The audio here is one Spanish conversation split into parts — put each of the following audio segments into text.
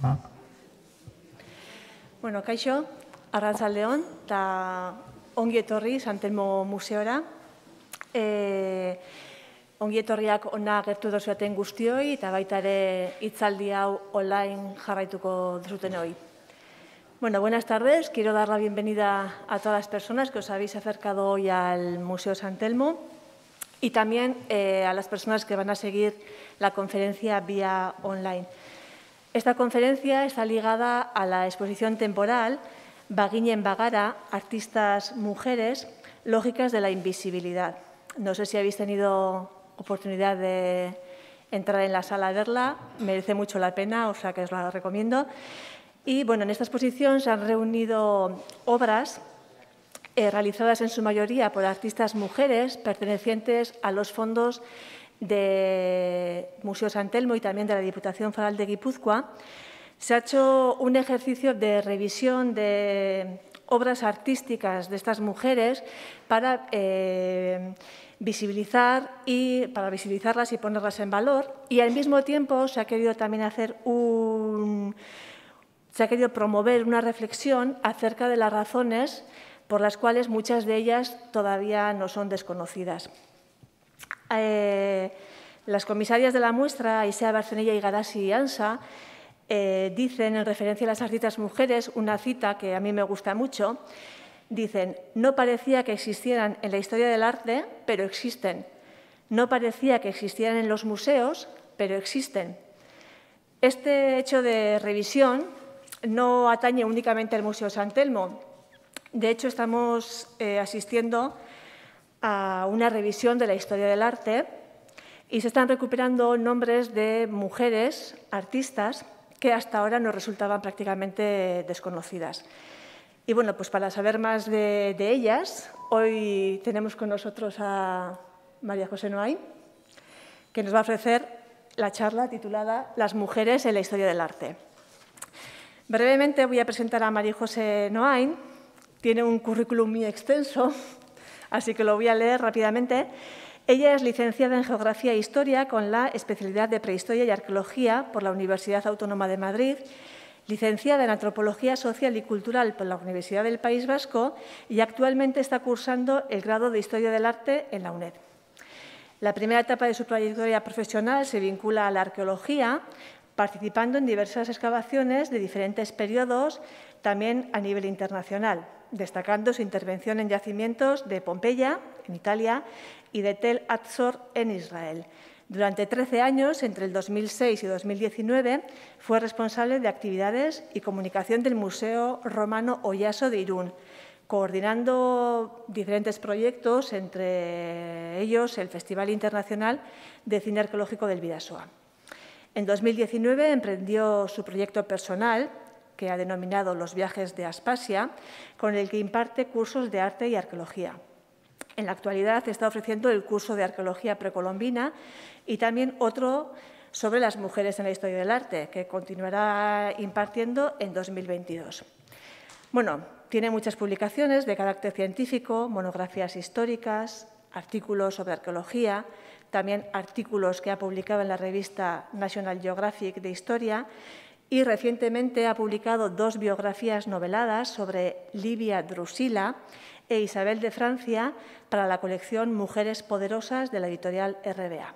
Ah. Bueno, kaixo, arrantzalde hon, eta ongi etorri Santelmo Museora. E, ongi etorriak ona gertu dozuaten guztioi, eta baita ere itzaldi hau online jarraituko duzuten hoi. Bueno, buenas tardes, quiero dar la bienvenida a todas las personas que os habéis acercado hoy al Museo Santelmo y también eh, a las personas que van a seguir la conferencia vía online. Esta conferencia está ligada a la exposición temporal en Bagara, artistas mujeres, lógicas de la invisibilidad. No sé si habéis tenido oportunidad de entrar en la sala a verla, merece mucho la pena, o sea que os la recomiendo. Y bueno, en esta exposición se han reunido obras eh, realizadas en su mayoría por artistas mujeres pertenecientes a los fondos de Museo San Telmo y también de la Diputación Foral de Guipúzcoa, se ha hecho un ejercicio de revisión de obras artísticas de estas mujeres para eh, visibilizar y para visibilizarlas y ponerlas en valor y al mismo tiempo se ha querido también hacer un se ha querido promover una reflexión acerca de las razones por las cuales muchas de ellas todavía no son desconocidas. Eh, las comisarias de la muestra, Isea Barcenilla y Gadasi Ansa, eh, dicen, en referencia a las artistas mujeres, una cita que a mí me gusta mucho, dicen, no parecía que existieran en la historia del arte, pero existen. No parecía que existieran en los museos, pero existen. Este hecho de revisión no atañe únicamente al Museo San Telmo. De hecho, estamos eh, asistiendo a una revisión de la historia del arte y se están recuperando nombres de mujeres artistas que hasta ahora nos resultaban prácticamente desconocidas. Y bueno, pues para saber más de, ellas, hoy tenemos con nosotros a María José Noain, que nos va a ofrecer la charla titulada Las mujeres en la historia del arte. Brevemente voy a presentar a María José Noain. Tiene un currículum muy extenso, así que lo voy a leer rápidamente. Ella es licenciada en Geografía e Historia con la especialidad de Prehistoria y Arqueología por la Universidad Autónoma de Madrid, licenciada en Antropología Social y Cultural por la Universidad del País Vasco y actualmente está cursando el grado de Historia del Arte en la UNED. La primera etapa de su trayectoria profesional se vincula a la arqueología, participando en diversas excavaciones de diferentes periodos, también a nivel internacional, destacando su intervención en yacimientos de Pompeya, en Italia, y de Tel azor en Israel. Durante 13 años, entre el 2006 y 2019, fue responsable de actividades y comunicación del Museo Romano Oyaso de Irún, coordinando diferentes proyectos, entre ellos el Festival Internacional de Cine Arqueológico del Vidasoa. En 2019 emprendió su proyecto personal, que ha denominado Los viajes de Aspasia, con el que imparte cursos de arte y arqueología. En la actualidad está ofreciendo el curso de arqueología precolombina y también otro sobre las mujeres en la historia del arte, que continuará impartiendo en 2022. Bueno, tiene muchas publicaciones de carácter científico, monografías históricas, artículos sobre arqueología, también artículos que ha publicado en la revista National Geographic de Historia y recientemente ha publicado dos biografías noveladas sobre Livia Drusila e Isabel de Francia para la colección Mujeres Poderosas de la editorial RBA.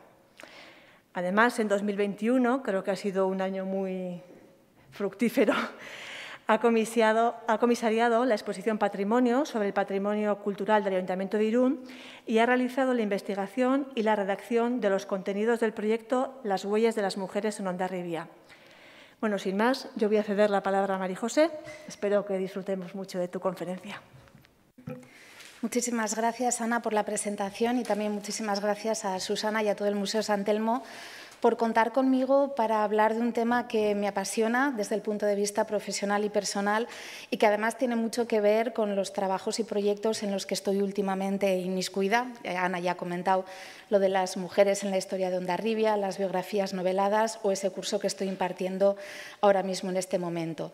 Además, en 2021, creo que ha sido un año muy fructífero, ha, ha comisariado la exposición Patrimonio sobre el patrimonio cultural del Ayuntamiento de Irún y ha realizado la investigación y la redacción de los contenidos del proyecto Las huellas de las mujeres en Ondarribia. Bueno, sin más, yo voy a ceder la palabra a María José. Espero que disfrutemos mucho de tu conferencia. Muchísimas gracias, Ana, por la presentación y también muchísimas gracias a Susana y a todo el Museo San Telmo por contar conmigo para hablar de un tema que me apasiona desde el punto de vista profesional y personal y que además tiene mucho que ver con los trabajos y proyectos en los que estoy últimamente inmiscuida. Eh, Ana ya ha comentado lo de las mujeres en la historia de Ondarribia, las biografías noveladas o ese curso que estoy impartiendo ahora mismo en este momento.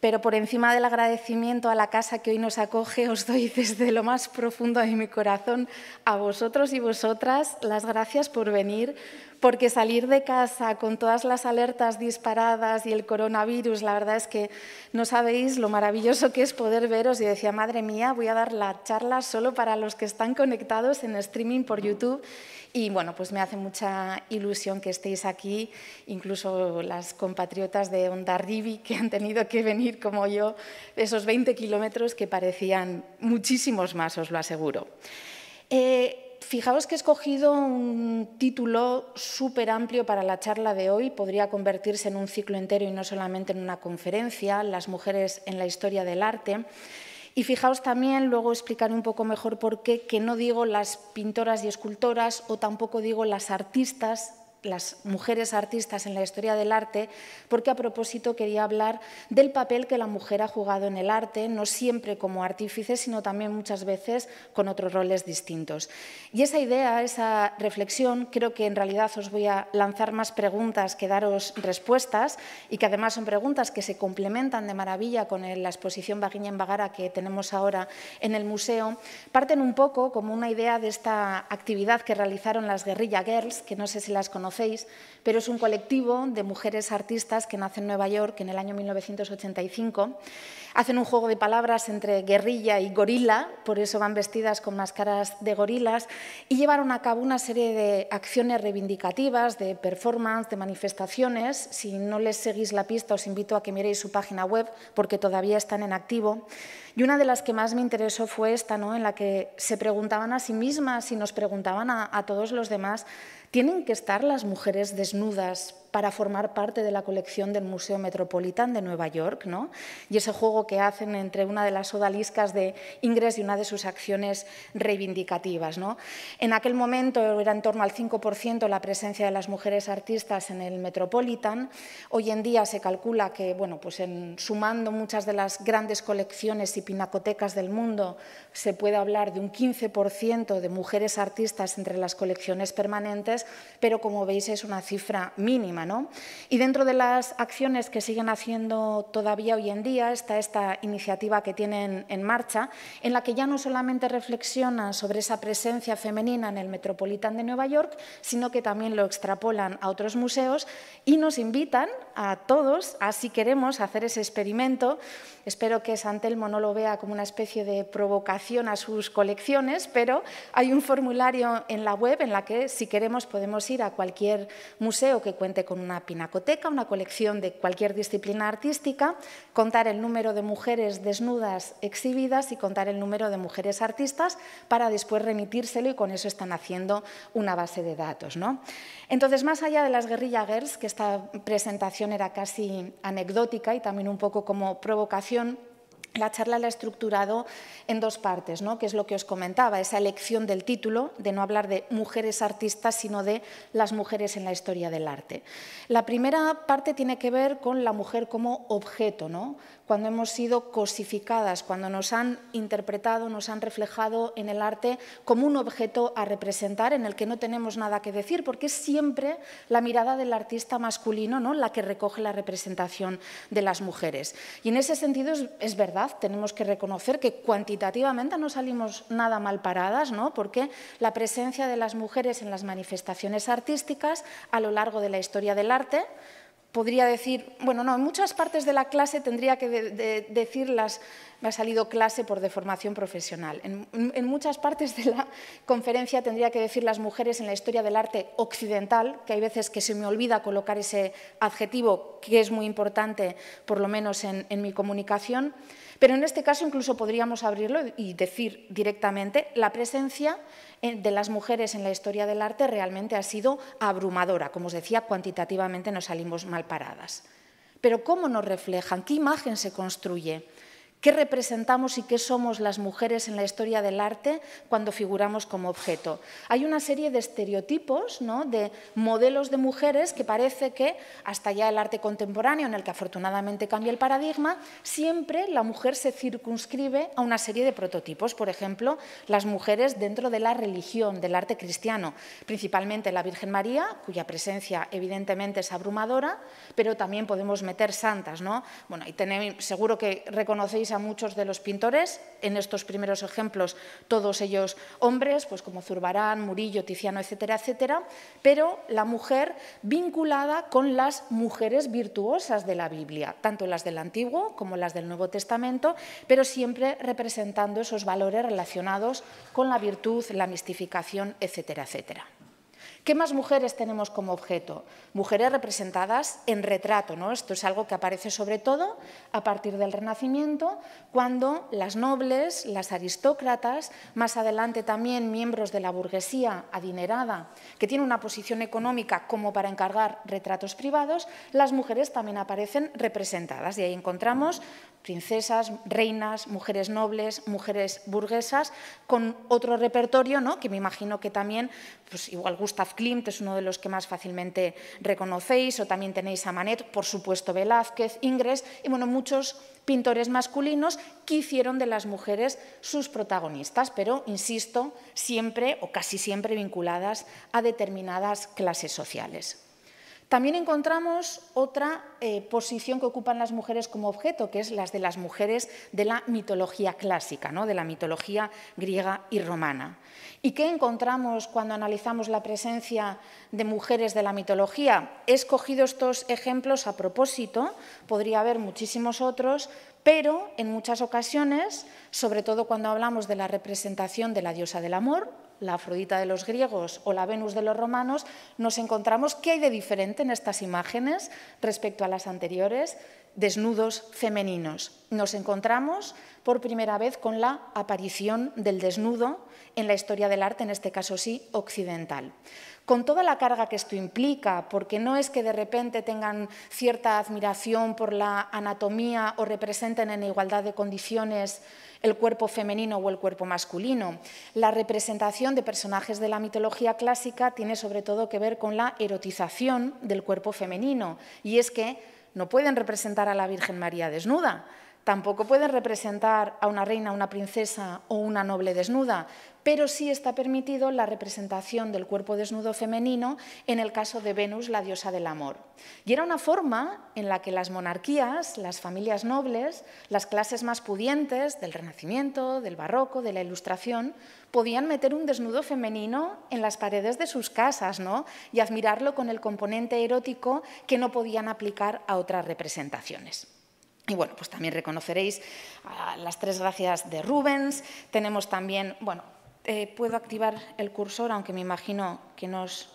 Pero por encima del agradecimiento a la casa que hoy nos acoge, os doy desde lo más profundo de mi corazón a vosotros y vosotras las gracias por venir, porque salir de casa con todas las alertas disparadas y el coronavirus, la verdad es que no sabéis lo maravilloso que es poder veros. Y decía, madre mía, voy a dar la charla solo para los que están conectados en streaming por YouTube. Y bueno, pues me hace mucha ilusión que estéis aquí, incluso las compatriotas de ribi que han tenido que venir como yo esos 20 kilómetros que parecían muchísimos más, os lo aseguro. Eh, fijaos que he escogido un título súper amplio para la charla de hoy. Podría convertirse en un ciclo entero y no solamente en una conferencia, Las mujeres en la historia del arte. Y fijaos también, luego explicaré un poco mejor por qué, que no digo las pintoras y escultoras o tampoco digo las artistas las mujeres artistas en la historia del arte, porque a propósito quería hablar del papel que la mujer ha jugado en el arte, no siempre como artífice, sino también muchas veces con otros roles distintos. Y esa idea, esa reflexión, creo que en realidad os voy a lanzar más preguntas que daros respuestas, y que además son preguntas que se complementan de maravilla con la exposición Baguiña en Bagara que tenemos ahora en el museo, parten un poco como una idea de esta actividad que realizaron las Guerrilla Girls, que no sé si las conocéis, pero es un colectivo de mujeres artistas que nace en Nueva York en el año 1985. Hacen un juego de palabras entre guerrilla y gorila, por eso van vestidas con máscaras de gorilas, y llevaron a cabo una serie de acciones reivindicativas, de performance, de manifestaciones. Si no les seguís la pista, os invito a que miréis su página web, porque todavía están en activo. Y una de las que más me interesó fue esta, ¿no? en la que se preguntaban a sí mismas y nos preguntaban a, a todos los demás, ¿tienen que estar las mujeres desnudas para formar parte de la colección del Museo Metropolitan de Nueva York. ¿no? Y ese juego que hacen entre una de las odaliscas de Ingres y una de sus acciones reivindicativas. ¿no? En aquel momento era en torno al 5% la presencia de las mujeres artistas en el Metropolitan. Hoy en día se calcula que, bueno, pues en, sumando muchas de las grandes colecciones y pinacotecas del mundo, se puede hablar de un 15% de mujeres artistas entre las colecciones permanentes, pero como veis es una cifra mínima. Y dentro de las acciones que siguen haciendo todavía hoy en día está esta iniciativa que tienen en marcha, en la que ya no solamente reflexionan sobre esa presencia femenina en el Metropolitan de Nueva York, sino que también lo extrapolan a otros museos y nos invitan a todos, así si queremos, hacer ese experimento. Espero que Santelmo no lo vea como una especie de provocación a sus colecciones, pero hay un formulario en la web en la que si queremos podemos ir a cualquier museo que cuente con una pinacoteca, una colección de cualquier disciplina artística, contar el número de mujeres desnudas exhibidas y contar el número de mujeres artistas para después remitírselo y con eso están haciendo una base de datos. ¿no? Entonces, más allá de las guerrilla girls, que esta presentación era casi anecdótica y también un poco como provocación, la charla la he estructurado en dos partes, ¿no? que es lo que os comentaba, esa elección del título, de no hablar de mujeres artistas, sino de las mujeres en la historia del arte. La primera parte tiene que ver con la mujer como objeto, ¿no? cuando hemos sido cosificadas, cuando nos han interpretado, nos han reflejado en el arte como un objeto a representar en el que no tenemos nada que decir, porque es siempre la mirada del artista masculino ¿no? la que recoge la representación de las mujeres. Y en ese sentido es, es verdad tenemos que reconocer que cuantitativamente no salimos nada mal paradas, ¿no? porque la presencia de las mujeres en las manifestaciones artísticas a lo largo de la historia del arte podría decir, bueno, no, en muchas partes de la clase tendría que decirlas… decir las, me ha salido clase por deformación profesional. En, muchas partes de la conferencia tendría que decir las mujeres en la historia del arte occidental, que hay veces que se me olvida colocar ese adjetivo que es muy importante, por lo menos en mi comunicación. Pero en este caso incluso podríamos abrirlo y decir directamente la presencia eh, de las mujeres en la historia del arte realmente ha sido abrumadora. Como os decía, cuantitativamente nos salimos mal paradas. Pero ¿cómo nos reflejan? ¿Qué imagen se construye? qué representamos y qué somos las mujeres en la historia del arte cuando figuramos como objeto. Hay una serie de estereotipos, de modelos de mujeres que parece que hasta ya el arte contemporáneo, en el que afortunadamente cambia el paradigma, siempre la mujer se circunscribe a una serie de prototipos. Por ejemplo, las mujeres dentro de la religión, del arte cristiano, principalmente la Virgen María, cuya presencia evidentemente es abrumadora, pero también podemos meter santas. ¿no? Bueno, y seguro que reconocéis a muchos de los pintores, en estos primeros ejemplos todos ellos hombres, pues como Zurbarán, Murillo, Tiziano, etcétera, etcétera, pero la mujer vinculada con las mujeres virtuosas de la Biblia, tanto las del Antiguo como las del Nuevo Testamento, pero siempre representando esos valores relacionados con la virtud, la mistificación, etcétera, etcétera. ¿Qué más mujeres tenemos como objeto? Mujeres representadas en retrato, ¿no? Esto es algo que aparece sobre todo a partir del Renacimiento, cuando las nobles, las aristócratas, más adelante también miembros de la burguesía adinerada, que tiene una posición económica como para encargar retratos privados, las mujeres también aparecen representadas y ahí encontramos princesas, reinas, mujeres nobles, mujeres burguesas, con otro repertorio, ¿no? que me imagino que también, pues igual Gustav Klimt es uno de los que más fácilmente reconocéis, o también tenéis a Manet, por supuesto Velázquez, Ingres y bueno, muchos pintores masculinos que hicieron de las mujeres sus protagonistas, pero, insisto, siempre o casi siempre vinculadas a determinadas clases sociales. También encontramos otra eh, posición que ocupan las mujeres como objeto, que es las de las mujeres de la mitología clásica, de la mitología griega y romana. ¿Y qué encontramos cuando analizamos la presencia de mujeres de la mitología? He escogido estos ejemplos a propósito, podría haber muchísimos otros, pero en muchas ocasiones, sobre todo cuando hablamos de la representación de la diosa del amor la Afrodita de los griegos o la Venus de los romanos, nos encontramos qué hay de diferente en estas imágenes respecto a las anteriores, desnudos femeninos. Nos encontramos por primera vez con la aparición del desnudo en la historia del arte, en este caso sí, occidental con toda la carga que esto implica, porque no es que de repente tengan cierta admiración por la anatomía o representen en igualdad de condiciones el cuerpo femenino o el cuerpo masculino. La representación de personajes de la mitología clásica tiene sobre todo que ver con la erotización del cuerpo femenino, y es que no pueden representar a la Virgen María desnuda, tampoco pueden representar a una reina, una princesa o una noble desnuda, pero sí está permitido la representación del cuerpo desnudo femenino en el caso de Venus, la diosa del amor. Y era una forma en la que las monarquías, las familias nobles, las clases más pudientes del Renacimiento, del Barroco, de la Ilustración, podían meter un desnudo femenino en las paredes de sus casas ¿no? y admirarlo con el componente erótico que no podían aplicar a otras representaciones. Y bueno, pues también reconoceréis las tres gracias de Rubens, tenemos también, bueno, eh, puedo activar el cursor, aunque me imagino que nos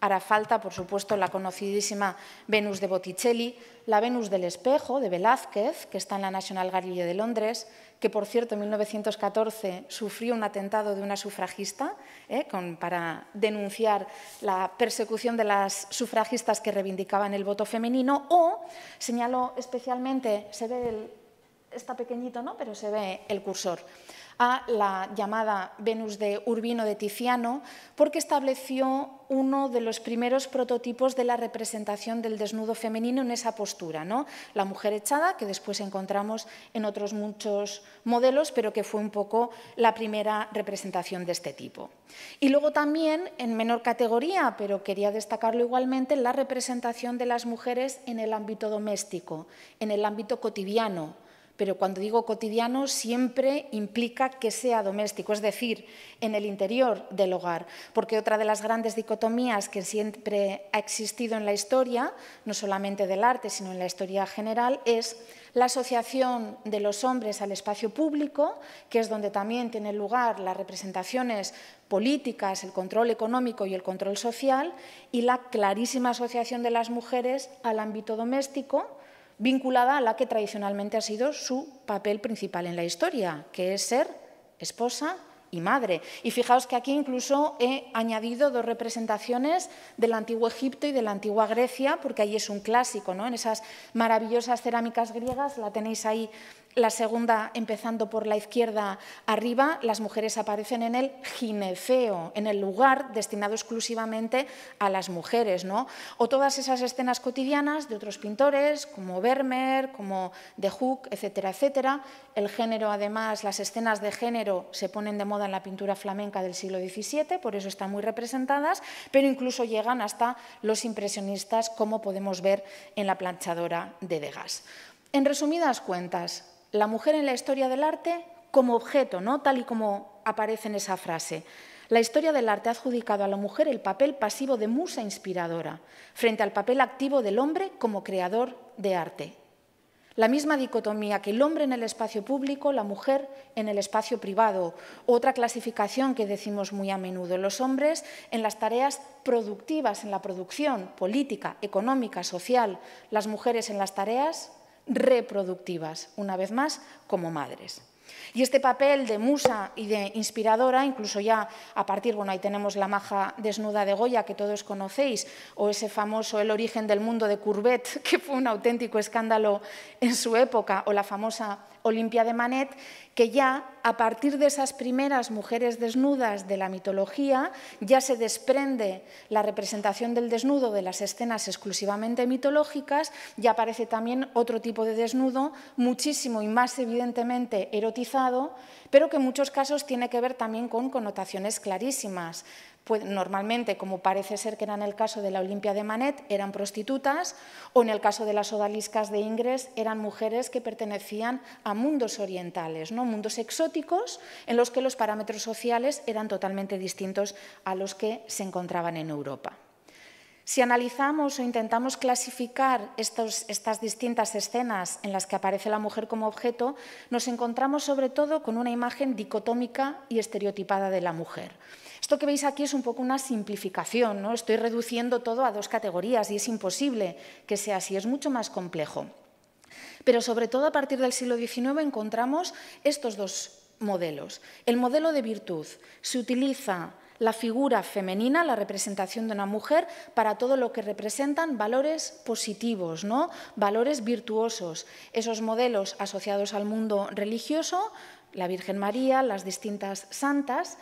hará falta, por supuesto, la conocidísima Venus de Botticelli, la Venus del espejo de Velázquez, que está en la National Gallery de Londres, que por cierto en 1914 sufrió un atentado de una sufragista eh, para denunciar la persecución de las sufragistas que reivindicaban el voto femenino, o señaló especialmente, se ve está pequeñito, ¿no? pero se ve el cursor a la llamada Venus de Urbino de Tiziano, porque estableció uno de los primeros prototipos de la representación del desnudo femenino en esa postura, ¿no? La mujer echada, que después encontramos en otros muchos modelos, pero que fue un poco la primera representación de este tipo. Y luego también, en menor categoría, pero quería destacarlo igualmente, la representación de las mujeres en el ámbito doméstico, en el ámbito cotidiano, pero cuando digo cotidiano siempre implica que sea doméstico, es decir, en el interior del hogar, porque otra de las grandes dicotomías que siempre ha existido en la historia, no solamente del arte, sino en la historia general, es la asociación de los hombres al espacio público, que es donde también tienen lugar las representaciones políticas, el control económico y el control social, y la clarísima asociación de las mujeres al ámbito doméstico, vinculada a la que tradicionalmente ha sido su papel principal en la historia, que es ser esposa y madre. Y fijaos que aquí incluso he añadido dos representaciones del antiguo Egipto y de la antigua Grecia, porque ahí es un clásico, ¿no? En esas maravillosas cerámicas griegas, la tenéis ahí la segunda empezando por la izquierda arriba, las mujeres aparecen en el ginefeo, en el lugar destinado exclusivamente a las mujeres, ¿no? O todas esas escenas cotidianas de otros pintores como Vermeer, como de Hook, etcétera, etcétera. El género, además, las escenas de género se ponen de moda en la pintura flamenca del siglo XVII, por eso están muy representadas, pero incluso llegan hasta los impresionistas, como podemos ver en la planchadora de Degas. En resumidas cuentas, la mujer en la historia del arte como objeto, ¿no? tal y como aparece en esa frase. La historia del arte ha adjudicado a la mujer el papel pasivo de musa inspiradora, frente al papel activo del hombre como creador de arte. La misma dicotomía que el hombre en el espacio público, la mujer en el espacio privado. Otra clasificación que decimos muy a menudo, los hombres en las tareas productivas, en la producción política, económica, social, las mujeres en las tareas reproductivas, una vez más, como madres. Y este papel de musa y de inspiradora, incluso ya a partir, bueno, ahí tenemos la maja desnuda de Goya que todos conocéis, o ese famoso El origen del mundo de Courbet, que fue un auténtico escándalo en su época, o la famosa Olimpia de Manet, que ya a partir de esas primeras mujeres desnudas de la mitología, ya se desprende la representación del desnudo de las escenas exclusivamente mitológicas, ya aparece también otro tipo de desnudo, muchísimo y más evidentemente erotizado, pero que en muchos casos tiene que ver también con connotaciones clarísimas normalmente, como parece ser que era en el caso de la Olimpia de Manet, eran prostitutas, o en el caso de las odaliscas de Ingres, eran mujeres que pertenecían a mundos orientales, ¿no? mundos exóticos en los que los parámetros sociales eran totalmente distintos a los que se encontraban en Europa. Si analizamos o intentamos clasificar estas distintas escenas en las que aparece la mujer como objeto, nos encontramos sobre todo con una imagen dicotómica y estereotipada de la mujer. Esto que veis aquí es un poco una simplificación, ¿no? estoy reduciendo todo a dos categorías y es imposible que sea así, es mucho más complejo. Pero sobre todo a partir del siglo XIX encontramos estos dos modelos. El modelo de virtud se utiliza la figura femenina, la representación de una mujer, para todo lo que representan valores positivos, ¿no? valores virtuosos. Esos modelos asociados al mundo religioso, la Virgen María, las distintas santas,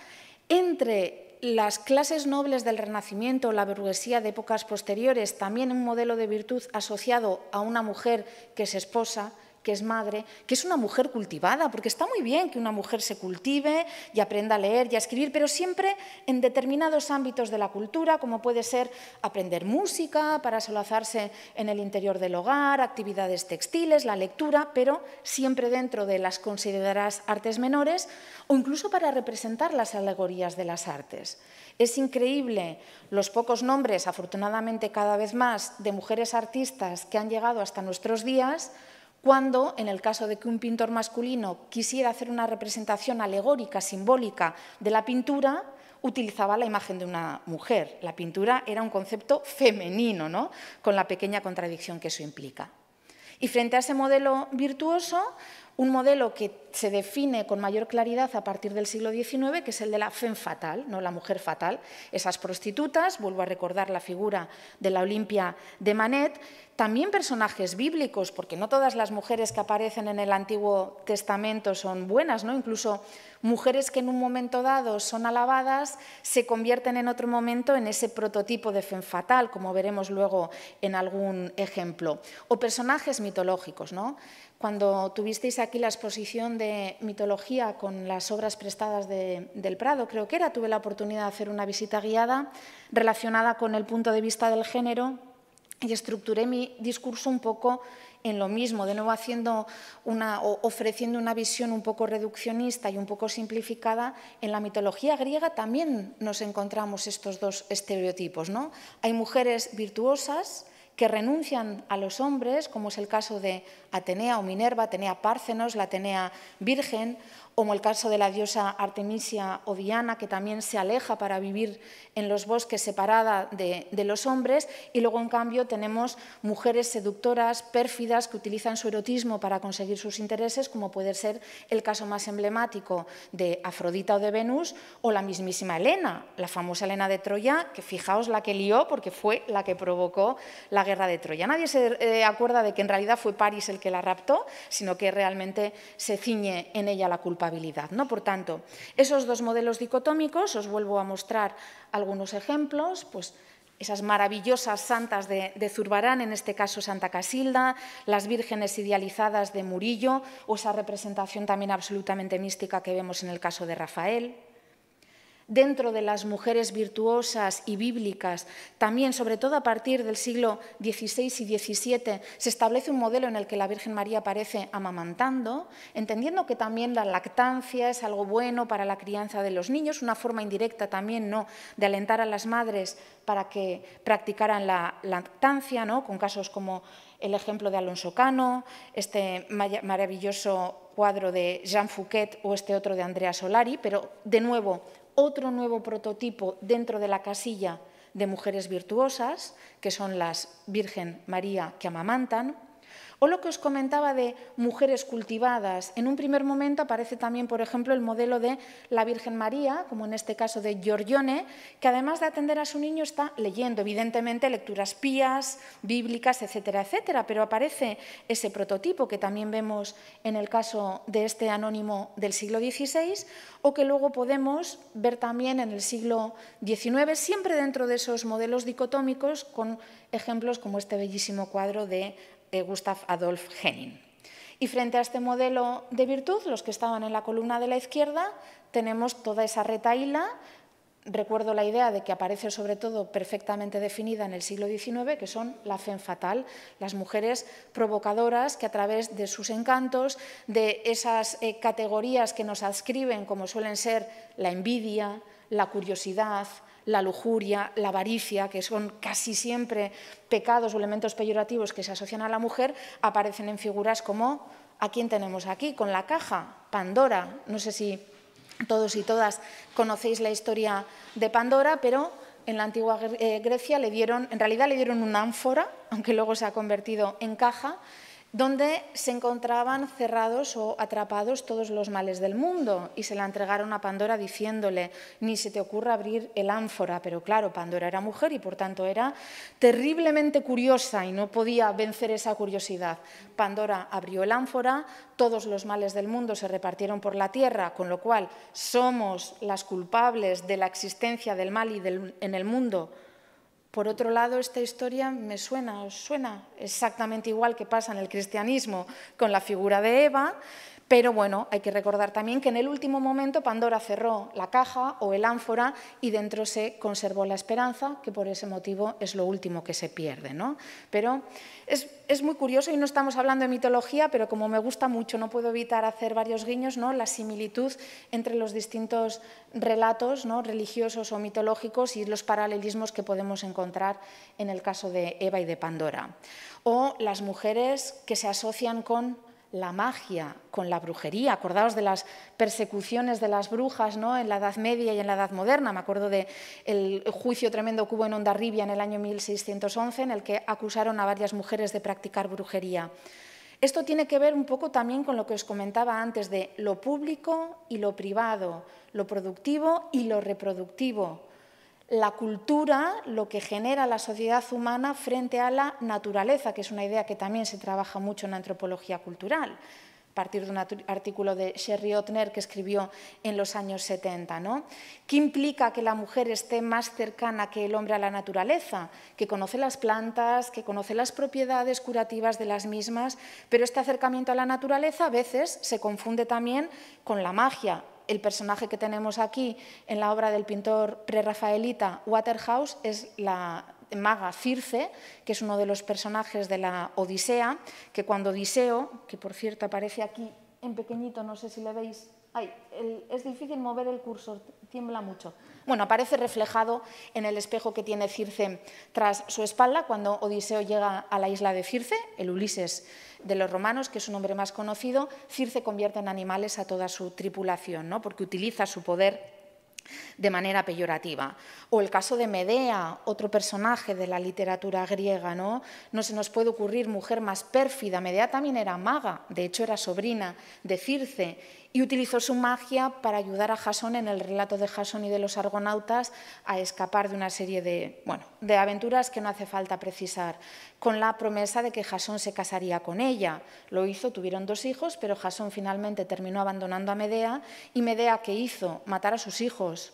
entre las clases nobles del Renacimiento, la burguesía de épocas posteriores, también un modelo de virtud asociado a una mujer que se esposa, que es madre, que es una mujer cultivada, porque está muy bien que una mujer se cultive y aprenda a leer y a escribir, pero siempre en determinados ámbitos de la cultura, como puede ser aprender música para solazarse en el interior del hogar, actividades textiles, la lectura, pero siempre dentro de las consideradas artes menores o incluso para representar las alegorías de las artes. Es increíble los pocos nombres, afortunadamente cada vez más, de mujeres artistas que han llegado hasta nuestros días cuando, en el caso de que un pintor masculino quisiera hacer una representación alegórica, simbólica de la pintura, utilizaba la imagen de una mujer. La pintura era un concepto femenino, ¿no? con la pequeña contradicción que eso implica. Y frente a ese modelo virtuoso, un modelo que se define con mayor claridad a partir del siglo XIX, que es el de la femme fatal, no la mujer fatal. Esas prostitutas, vuelvo a recordar la figura de la Olimpia de Manet, también personajes bíblicos, porque no todas las mujeres que aparecen en el Antiguo Testamento son buenas, ¿no? Incluso mujeres que en un momento dado son alabadas se convierten en otro momento en ese prototipo de femme fatal, como veremos luego en algún ejemplo, o personajes mitológicos, ¿no? Cuando tuvisteis aquí la exposición de mitología con las obras prestadas del Prado, creo que era, tuve la oportunidad de hacer una visita guiada relacionada con el punto de vista del género y estructuré mi discurso un poco en lo mismo, de nuevo haciendo una, ofreciendo una visión un poco reduccionista y un poco simplificada, en la mitología griega también nos encontramos estos dos estereotipos. ¿no? Hay mujeres virtuosas, que renuncian a los hombres, como es el caso de Atenea o Minerva, Atenea Párcenos, la Atenea Virgen, como el caso de la diosa Artemisia o Diana, que también se aleja para vivir en los bosques separada de, los hombres, y luego en cambio tenemos mujeres seductoras, pérfidas, que utilizan su erotismo para conseguir sus intereses, como puede ser el caso más emblemático de Afrodita o de Venus, o la mismísima Helena, la famosa Helena de Troya, que fijaos la que lió porque fue la que provocó la guerra de Troya. Nadie se eh, acuerda de que en realidad fue París el que la raptó, sino que realmente se ciñe en ella la culpa ¿no? Por tanto, esos dos modelos dicotómicos, os vuelvo a mostrar algunos ejemplos, pues esas maravillosas santas de, Zurbarán, en este caso Santa Casilda, las vírgenes idealizadas de Murillo o esa representación también absolutamente mística que vemos en el caso de Rafael dentro de las mujeres virtuosas y bíblicas, también, sobre todo a partir del siglo XVI y XVII, se establece un modelo en el que la Virgen María aparece amamantando, entendiendo que también la lactancia es algo bueno para la crianza de los niños, una forma indirecta también ¿no? de alentar a las madres para que practicaran la lactancia, ¿no? con casos como el ejemplo de Alonso Cano, este maravilloso cuadro de Jean Fouquet o este otro de Andrea Solari, pero de nuevo otro nuevo prototipo dentro de la casilla de mujeres virtuosas, que son las Virgen María que amamantan, o lo que os comentaba de mujeres cultivadas. En un primer momento aparece también, por ejemplo, el modelo de la Virgen María, como en este caso de Giorgione, que además de atender a su niño está leyendo, evidentemente, lecturas pías, bíblicas, etcétera, etcétera. Pero aparece ese prototipo que también vemos en el caso de este anónimo del siglo XVI, o que luego podemos ver también en el siglo XIX, siempre dentro de esos modelos dicotómicos, con ejemplos como este bellísimo cuadro de eh, Gustav Adolf Henning. Y frente a este modelo de virtud, los que estaban en la columna de la izquierda, tenemos toda esa retaíla. Recuerdo la idea de que aparece sobre todo perfectamente definida en el siglo XIX, que son la fe fatal, las mujeres provocadoras que a través de sus encantos, de esas eh, categorías que nos adscriben, como suelen ser la envidia, la curiosidad, la lujuria, la avaricia, que son casi siempre pecados o elementos peyorativos que se asocian a la mujer, aparecen en figuras como ¿a quién tenemos aquí? Con la caja, Pandora. No sé si todos y todas conocéis la historia de Pandora, pero en la antigua eh, Grecia le dieron, en realidad le dieron una ánfora, aunque luego se ha convertido en caja, donde se encontraban cerrados o atrapados todos los males del mundo, y se la entregaron a Pandora diciéndole, ni se te ocurra abrir el ánfora, pero claro, Pandora era mujer y por tanto era terriblemente curiosa y no podía vencer esa curiosidad. Pandora abrió el ánfora, todos los males del mundo se repartieron por la tierra, con lo cual somos las culpables de la existencia del mal y en el mundo por otro lado, esta historia me suena, os suena exactamente igual que pasa en el cristianismo con la figura de Eva, pero bueno, hay que recordar también que en el último momento Pandora cerró la caja o el ánfora y dentro se conservó la esperanza, que por ese motivo es lo último que se pierde. ¿no? Pero es, muy curioso y no estamos hablando de mitología, pero como me gusta mucho, no puedo evitar hacer varios guiños, ¿no? la similitud entre los distintos relatos ¿no? religiosos o mitológicos y los paralelismos que podemos encontrar en el caso de Eva y de Pandora. O las mujeres que se asocian con la magia con la brujería. Acordaos de las persecuciones de las brujas ¿no? en la Edad Media y en la Edad Moderna. Me acuerdo del juicio tremendo que hubo en Ondarribia en el año 1611, en el que acusaron a varias mujeres de practicar brujería. Esto tiene que ver un poco también con lo que os comentaba antes de lo público y lo privado, lo productivo y lo reproductivo la cultura, lo que genera la sociedad humana frente a la naturaleza, que es una idea que también se trabaja mucho en antropología cultural, a partir de un artículo de Sherry Otner que escribió en los años 70. ¿no? ¿Qué implica que la mujer esté más cercana que el hombre a la naturaleza? Que conoce las plantas, que conoce las propiedades curativas de las mismas, pero este acercamiento a la naturaleza a veces se confunde también con la magia el personaje que tenemos aquí en la obra del pintor prerrafaelita Waterhouse es la maga Circe, que es uno de los personajes de la Odisea, que cuando Odiseo, que por cierto aparece aquí en pequeñito, no sé si le veis, es difícil mover el cursor, tiembla mucho. Bueno, aparece reflejado en el espejo que tiene Circe tras su espalda cuando Odiseo llega a la isla de Circe, el Ulises de los romanos, que es un hombre más conocido, Circe convierte en animales a toda su tripulación, ¿no? porque utiliza su poder de manera peyorativa. O el caso de Medea, otro personaje de la literatura griega, ¿no? No se nos puede ocurrir mujer más pérfida. Medea también era maga, de hecho era sobrina de Circe y utilizó su magia para ayudar a Jason en el relato de Jason y de los argonautas a escapar de una serie de, bueno, de aventuras que no hace falta precisar, con la promesa de que Jason se casaría con ella. Lo hizo, tuvieron dos hijos, pero Jason finalmente terminó abandonando a Medea y Medea, ¿qué hizo? Matar a sus hijos.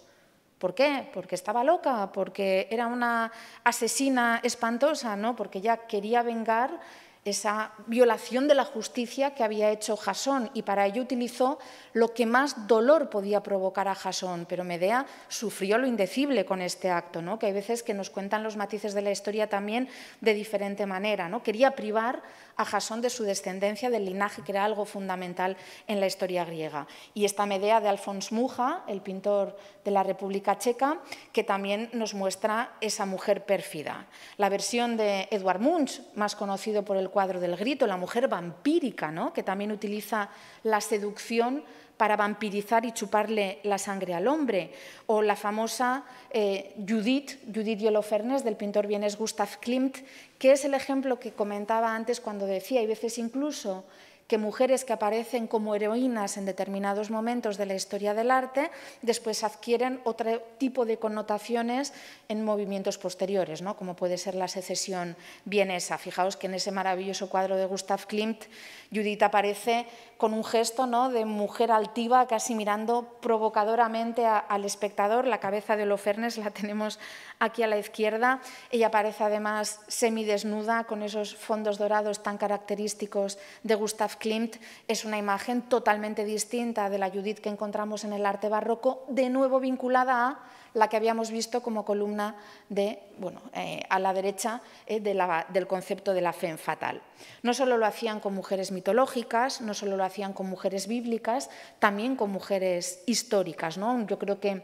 ¿Por qué? Porque estaba loca, porque era una asesina espantosa, ¿no? porque ya quería vengar esa violación de la justicia que había hecho Jasón y para ello utilizó lo que más dolor podía provocar a Jasón, pero Medea sufrió lo indecible con este acto, ¿no? que hay veces que nos cuentan los matices de la historia también de diferente manera. ¿no? Quería privar a Jasón de su descendencia del linaje, que era algo fundamental en la historia griega. Y esta Medea de Alfons Muja, el pintor de la República Checa, que también nos muestra esa mujer pérfida. La versión de Edward Munch, más conocido por el cuadro del grito, la mujer vampírica, ¿no? que también utiliza la seducción para vampirizar y chuparle la sangre al hombre, o la famosa eh, Judith, Judith Yolofernes, del pintor vienés Gustav Klimt, que es el ejemplo que comentaba antes cuando decía, hay veces incluso que mujeres que aparecen como heroínas en determinados momentos de la historia del arte, después adquieren otro tipo de connotaciones en movimientos posteriores, ¿no? como puede ser la secesión vienesa. Fijaos que en ese maravilloso cuadro de Gustav Klimt, Judith aparece con un gesto ¿no? de mujer altiva, casi mirando provocadoramente al espectador. La cabeza de Holofernes la tenemos aquí a la izquierda. Ella aparece además semidesnuda, con esos fondos dorados tan característicos de Gustav Klimt es una imagen totalmente distinta de la Judith que encontramos en el arte barroco, de nuevo vinculada a la que habíamos visto como columna de, bueno, eh, a la derecha eh, del concepto de la fe en fatal. No solo lo hacían con mujeres mitológicas, no solo lo hacían con mujeres bíblicas, también con mujeres históricas. ¿no? Yo creo que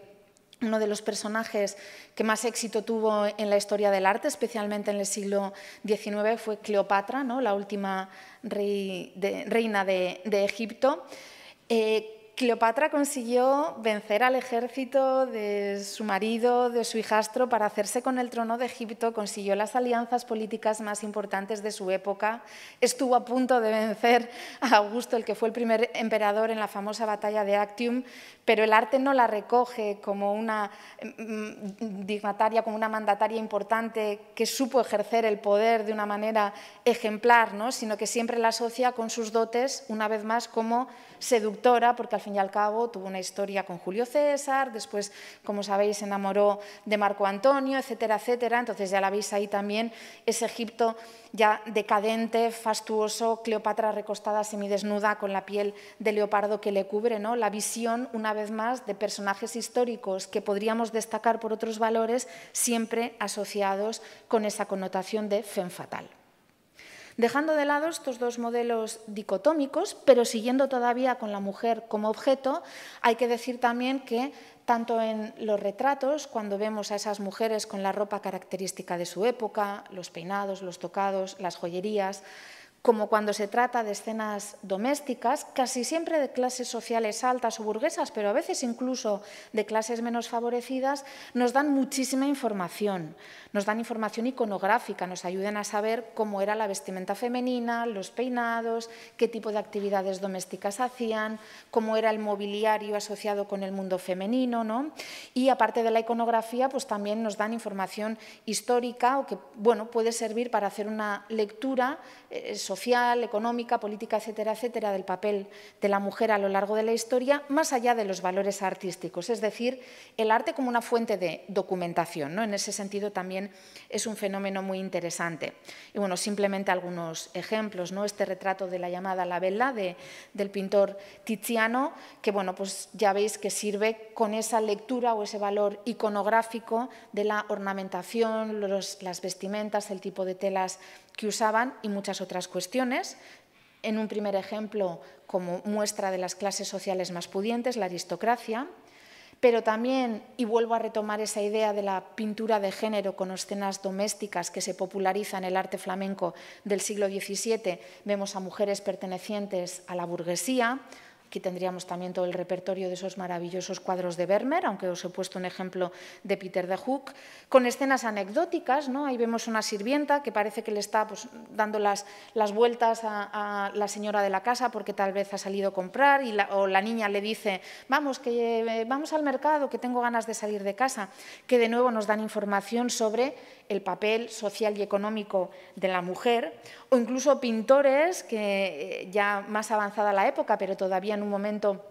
uno de los personajes que más éxito tuvo en la historia del arte, especialmente en el siglo XIX, fue Cleopatra, ¿no? la última reina de, Egipto. Eh, Cleopatra consiguió vencer al ejército de su marido, de su hijastro, para hacerse con el trono de Egipto, consiguió las alianzas políticas más importantes de su época, estuvo a punto de vencer a Augusto, el que fue el primer emperador en la famosa batalla de Actium, pero el arte no la recoge como una mm, dignataria, como una mandataria importante que supo ejercer el poder de una manera ejemplar, ¿no? sino que siempre la asocia con sus dotes, una vez más, como seductora, porque al fin y al cabo tuvo una historia con Julio César, después, como sabéis, se enamoró de Marco Antonio, etcétera, etcétera. Entonces ya la veis ahí también, ese Egipto ya decadente, fastuoso, Cleopatra recostada semidesnuda con la piel de leopardo que le cubre, ¿no? La visión, una vez más, de personajes históricos que podríamos destacar por otros valores, siempre asociados con esa connotación de fen fatal dejando de lado estos dos modelos dicotómicos, pero siguiendo todavía con la mujer como objeto, hay que decir también que tanto en los retratos, cuando vemos a esas mujeres con la ropa característica de su época, los peinados, los tocados, las joyerías, como cuando se trata de escenas domésticas, casi siempre de clases sociales altas o burguesas, pero a veces incluso de clases menos favorecidas, nos dan muchísima información. Nos dan información iconográfica, nos ayudan a saber cómo era la vestimenta femenina, los peinados, qué tipo de actividades domésticas hacían, cómo era el mobiliario asociado con el mundo femenino. ¿no? Y aparte de la iconografía, pues también nos dan información histórica o que bueno, puede servir para hacer una lectura. Eh, social, económica, política, etcétera, etcétera, del papel de la mujer a lo largo de la historia, más allá de los valores artísticos, es decir, el arte como una fuente de documentación. ¿no? En ese sentido también es un fenómeno muy interesante. Y bueno, simplemente algunos ejemplos, ¿no? este retrato de la llamada La Bella de, del pintor Tiziano, que bueno, pues ya veis que sirve con esa lectura o ese valor iconográfico de la ornamentación, las vestimentas, el tipo de telas que usaban y muchas otras cuestiones. En un primer ejemplo, como muestra de las clases sociales más pudientes, la aristocracia, pero también, y vuelvo a retomar esa idea de la pintura de género con escenas domésticas que se populariza en el arte flamenco del siglo XVII, vemos a mujeres pertenecientes a la burguesía, Aquí tendríamos también todo el repertorio de esos maravillosos cuadros de Vermeer, aunque os he puesto un ejemplo de Peter de Hooke, con escenas anecdóticas. ¿no? Ahí vemos una sirvienta que parece que le está pues, dando las, las vueltas a, la señora de la casa porque tal vez ha salido a comprar y la, o la niña le dice, vamos, que eh, vamos al mercado, que tengo ganas de salir de casa, que de nuevo nos dan información sobre el papel social y económico de la mujer, o incluso pintores que eh, ya más avanzada la época, pero todavía en un momento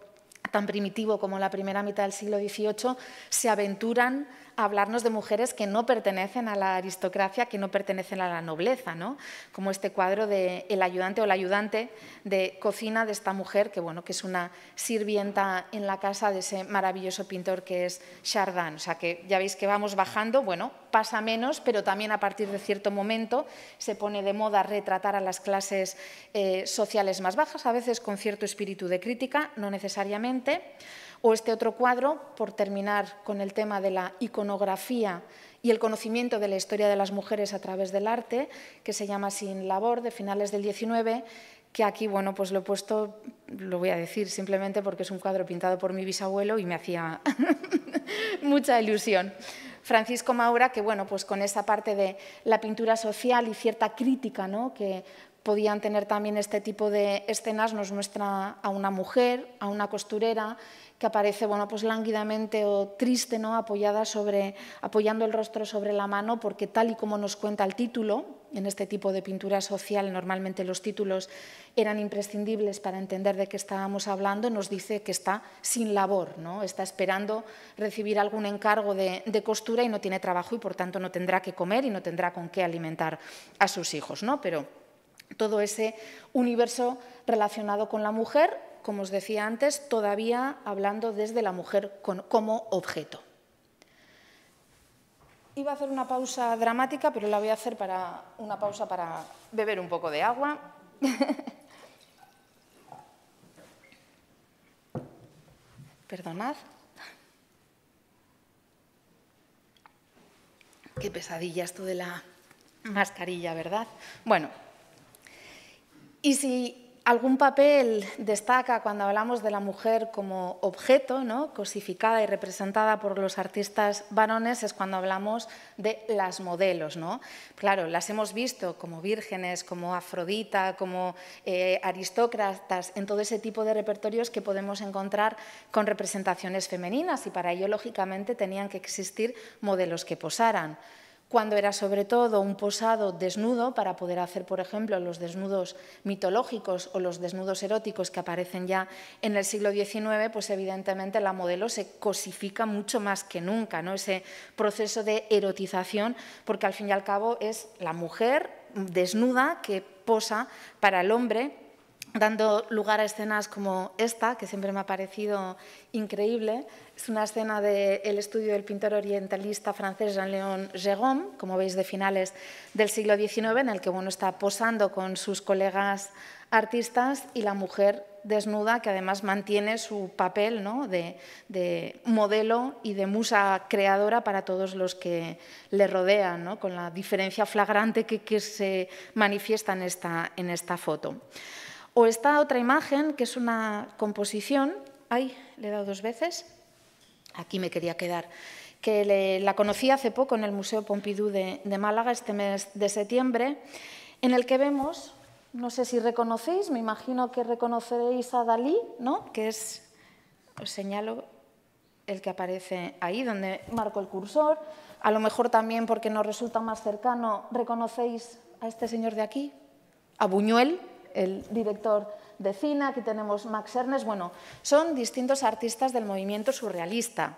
tan primitivo como la primera mitad del siglo XVIII, se aventuran hablarnos de mujeres que no pertenecen a la aristocracia, que no pertenecen a la nobleza, ¿no? como este cuadro de El ayudante o la ayudante de cocina de esta mujer, que, bueno, que es una sirvienta en la casa de ese maravilloso pintor que es Chardin. O sea que ya veis que vamos bajando, bueno, pasa menos, pero también a partir de cierto momento se pone de moda retratar a las clases eh, sociales más bajas, a veces con cierto espíritu de crítica, no necesariamente. O este otro cuadro, por terminar con el tema de la iconografía y el conocimiento de la historia de las mujeres a través del arte, que se llama Sin Labor, de finales del XIX, que aquí, bueno, pues lo he puesto, lo voy a decir simplemente porque es un cuadro pintado por mi bisabuelo y me hacía mucha ilusión. Francisco Maura, que bueno, pues con esa parte de la pintura social y cierta crítica ¿no? que podían tener también este tipo de escenas, nos muestra a una mujer, a una costurera, que aparece bueno, pues lánguidamente o triste, ¿no? Apoyada sobre, apoyando el rostro sobre la mano, porque tal y como nos cuenta el título, en este tipo de pintura social normalmente los títulos eran imprescindibles para entender de qué estábamos hablando, nos dice que está sin labor, ¿no? está esperando recibir algún encargo de, de, costura y no tiene trabajo y por tanto no tendrá que comer y no tendrá con qué alimentar a sus hijos. ¿no? Pero todo ese universo relacionado con la mujer como os decía antes, todavía hablando desde la mujer como objeto. Iba a hacer una pausa dramática, pero la voy a hacer para una pausa para beber un poco de agua. Perdonad. Qué pesadilla esto de la mascarilla, ¿verdad? Bueno, y si Algún papel destaca cuando hablamos de la mujer como objeto, ¿no? cosificada y representada por los artistas varones, es cuando hablamos de las modelos. ¿no? Claro, las hemos visto como vírgenes, como Afrodita, como eh, aristócratas, en todo ese tipo de repertorios que podemos encontrar con representaciones femeninas y para ello, lógicamente, tenían que existir modelos que posaran cuando era sobre todo un posado desnudo para poder hacer, por ejemplo, los desnudos mitológicos o los desnudos eróticos que aparecen ya en el siglo XIX, pues evidentemente la modelo se cosifica mucho más que nunca, ¿no? ese proceso de erotización, porque al fin y al cabo es la mujer desnuda que posa para el hombre dando lugar a escenas como esta, que siempre me ha parecido increíble. Es una escena del estudio del pintor orientalista francés Jean-Léon Jérôme, como veis de finales del siglo XIX, en el que bueno, está posando con sus colegas artistas y la mujer desnuda, que además mantiene su papel ¿no? de, modelo y de musa creadora para todos los que le rodean, con la diferencia flagrante que, que se manifiesta en esta, en esta foto. O esta otra imagen, que es una composición, ay, le he dado dos veces, aquí me quería quedar, que la conocí hace poco en el Museo Pompidou de, de Málaga, este mes de septiembre, en el que vemos, no sé si reconocéis, me imagino que reconoceréis a Dalí, ¿no? que es, os señalo, el que aparece ahí, donde marco el cursor. A lo mejor también porque nos resulta más cercano, reconocéis a este señor de aquí, a Buñuel, el director de cine, aquí tenemos Max Ernest, bueno, son distintos artistas del movimiento surrealista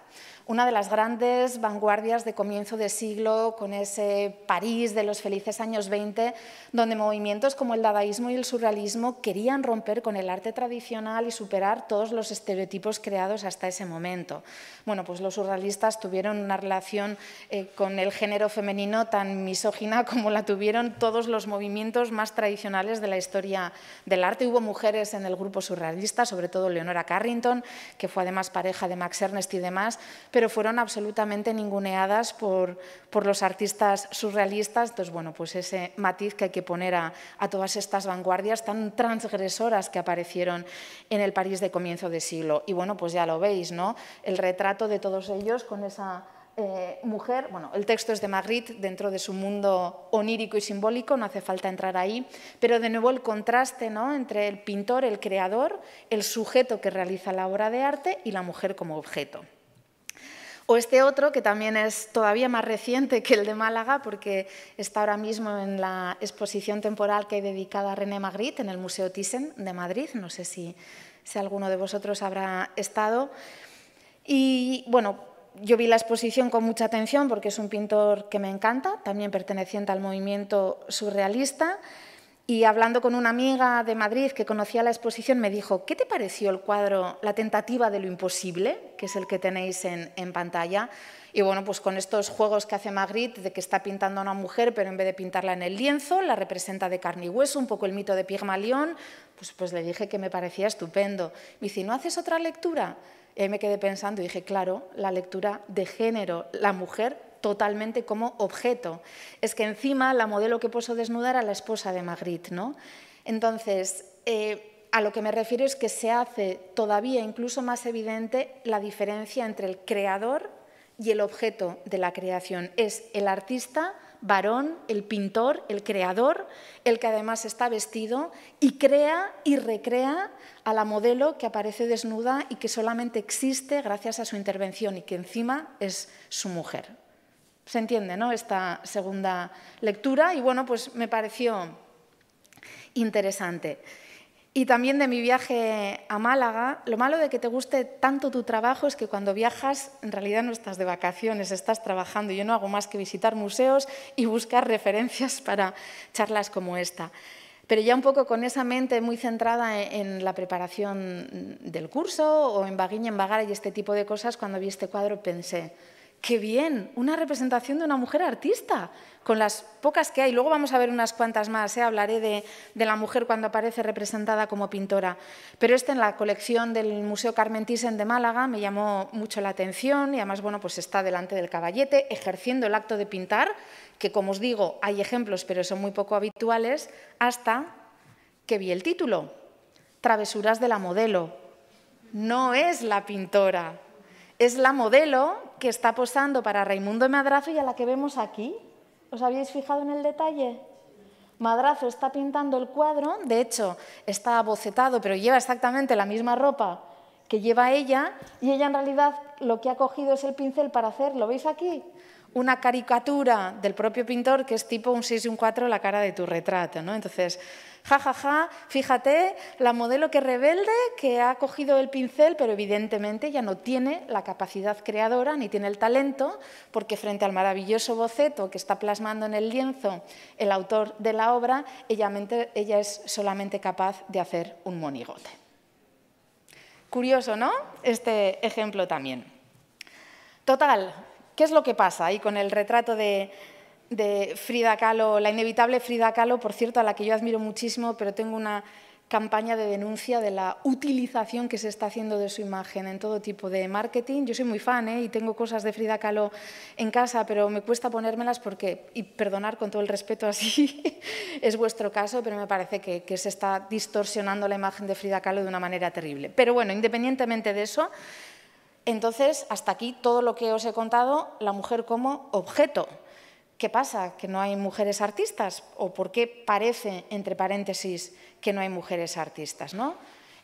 una de las grandes vanguardias de comienzo de siglo con ese París de los felices años 20, donde movimientos como el dadaísmo y el surrealismo querían romper con el arte tradicional y superar todos los estereotipos creados hasta ese momento. Bueno, pues los surrealistas tuvieron una relación eh, con el género femenino tan misógina como la tuvieron todos los movimientos más tradicionales de la historia del arte. Hubo mujeres en el grupo surrealista, sobre todo Leonora Carrington, que fue además pareja de Max Ernest y demás, pero pero fueron absolutamente ninguneadas por, los artistas surrealistas. bueno, pues ese matiz que hay que poner a, todas estas vanguardias tan transgresoras que aparecieron en el París de comienzo de siglo. Y bueno, pues ya lo veis, ¿no? El retrato de todos ellos con esa eh, mujer, bueno, el texto es de Magritte, dentro de su mundo onírico y simbólico, no hace falta entrar ahí, pero de nuevo el contraste ¿no? entre el pintor, el creador, el sujeto que realiza la obra de arte y la mujer como objeto. O este otro, que también es todavía más reciente que el de Málaga, porque está ahora mismo en la exposición temporal que hay dedicada a René Magritte en el Museo Thyssen de Madrid. No sé si, si alguno de vosotros habrá estado. Y bueno, yo vi la exposición con mucha atención porque es un pintor que me encanta, también perteneciente al movimiento surrealista. Y hablando con una amiga de Madrid que conocía la exposición, me dijo, ¿qué te pareció el cuadro La tentativa de lo imposible, que es el que tenéis en, pantalla? Y bueno, pues con estos juegos que hace Magritte, de que está pintando a una mujer, pero en vez de pintarla en el lienzo, la representa de carne y hueso, un poco el mito de Pigmalión, pues, pues le dije que me parecía estupendo. Me dice, ¿no haces otra lectura? Y ahí me quedé pensando y dije, claro, la lectura de género, la mujer totalmente como objeto. Es que encima la modelo que puso desnudar era la esposa de Magritte, ¿no? Entonces, eh, a lo que me refiero es que se hace todavía incluso más evidente la diferencia entre el creador y el objeto de la creación. Es el artista varón, el pintor, el creador, el que además está vestido y crea y recrea a la modelo que aparece desnuda y que solamente existe gracias a su intervención y que encima es su mujer se entiende ¿no? esta segunda lectura y bueno, pues me pareció interesante. Y también de mi viaje a Málaga, lo malo de que te guste tanto tu trabajo es que cuando viajas en realidad no estás de vacaciones, estás trabajando. Yo no hago más que visitar museos y buscar referencias para charlas como esta. Pero ya un poco con esa mente muy centrada en la preparación del curso o en y en Bagara y este tipo de cosas, cuando vi este cuadro pensé, qué bien, una representación de una mujer artista, con las pocas que hay. Luego vamos a ver unas cuantas más, ¿eh? hablaré de, la mujer cuando aparece representada como pintora. Pero esta en la colección del Museo Carmen Thyssen de Málaga me llamó mucho la atención y además, bueno, pues está delante del caballete ejerciendo el acto de pintar, que como os digo, hay ejemplos, pero son muy poco habituales, hasta que vi el título, Travesuras de la modelo. No es la pintora, es la modelo que está posando para Raimundo Madrazo y a la que vemos aquí. ¿Os habéis fijado en el detalle? Madrazo está pintando el cuadro, de hecho está bocetado, pero lleva exactamente la misma ropa que lleva ella, y ella en realidad lo que ha cogido es el pincel para hacerlo. ¿Veis aquí? una caricatura del propio pintor que es tipo un 6 y un 4 la cara de tu retrato, ¿no? Entonces, jajaja, ja, ja, fíjate, la modelo que rebelde que ha cogido el pincel, pero evidentemente ya no tiene la capacidad creadora ni tiene el talento, porque frente al maravilloso boceto que está plasmando en el lienzo el autor de la obra, ella, ella es solamente capaz de hacer un monigote. Curioso, ¿no? Este ejemplo también. Total, ¿Qué es lo que pasa ahí con el retrato de, Frida Kahlo, la inevitable Frida Kahlo, por cierto, a la que yo admiro muchísimo, pero tengo una campaña de denuncia de la utilización que se está haciendo de su imagen en todo tipo de marketing. Yo soy muy fan ¿eh? y tengo cosas de Frida Kahlo en casa, pero me cuesta ponérmelas porque, y perdonar con todo el respeto así, es vuestro caso, pero me parece que, que se está distorsionando la imagen de Frida Kahlo de una manera terrible. Pero bueno, independientemente de eso, entonces, hasta aquí todo lo que os he contado, la mujer como objeto. ¿Qué pasa? ¿Que no hay mujeres artistas? ¿O por qué parece, entre paréntesis, que no hay mujeres artistas? ¿no?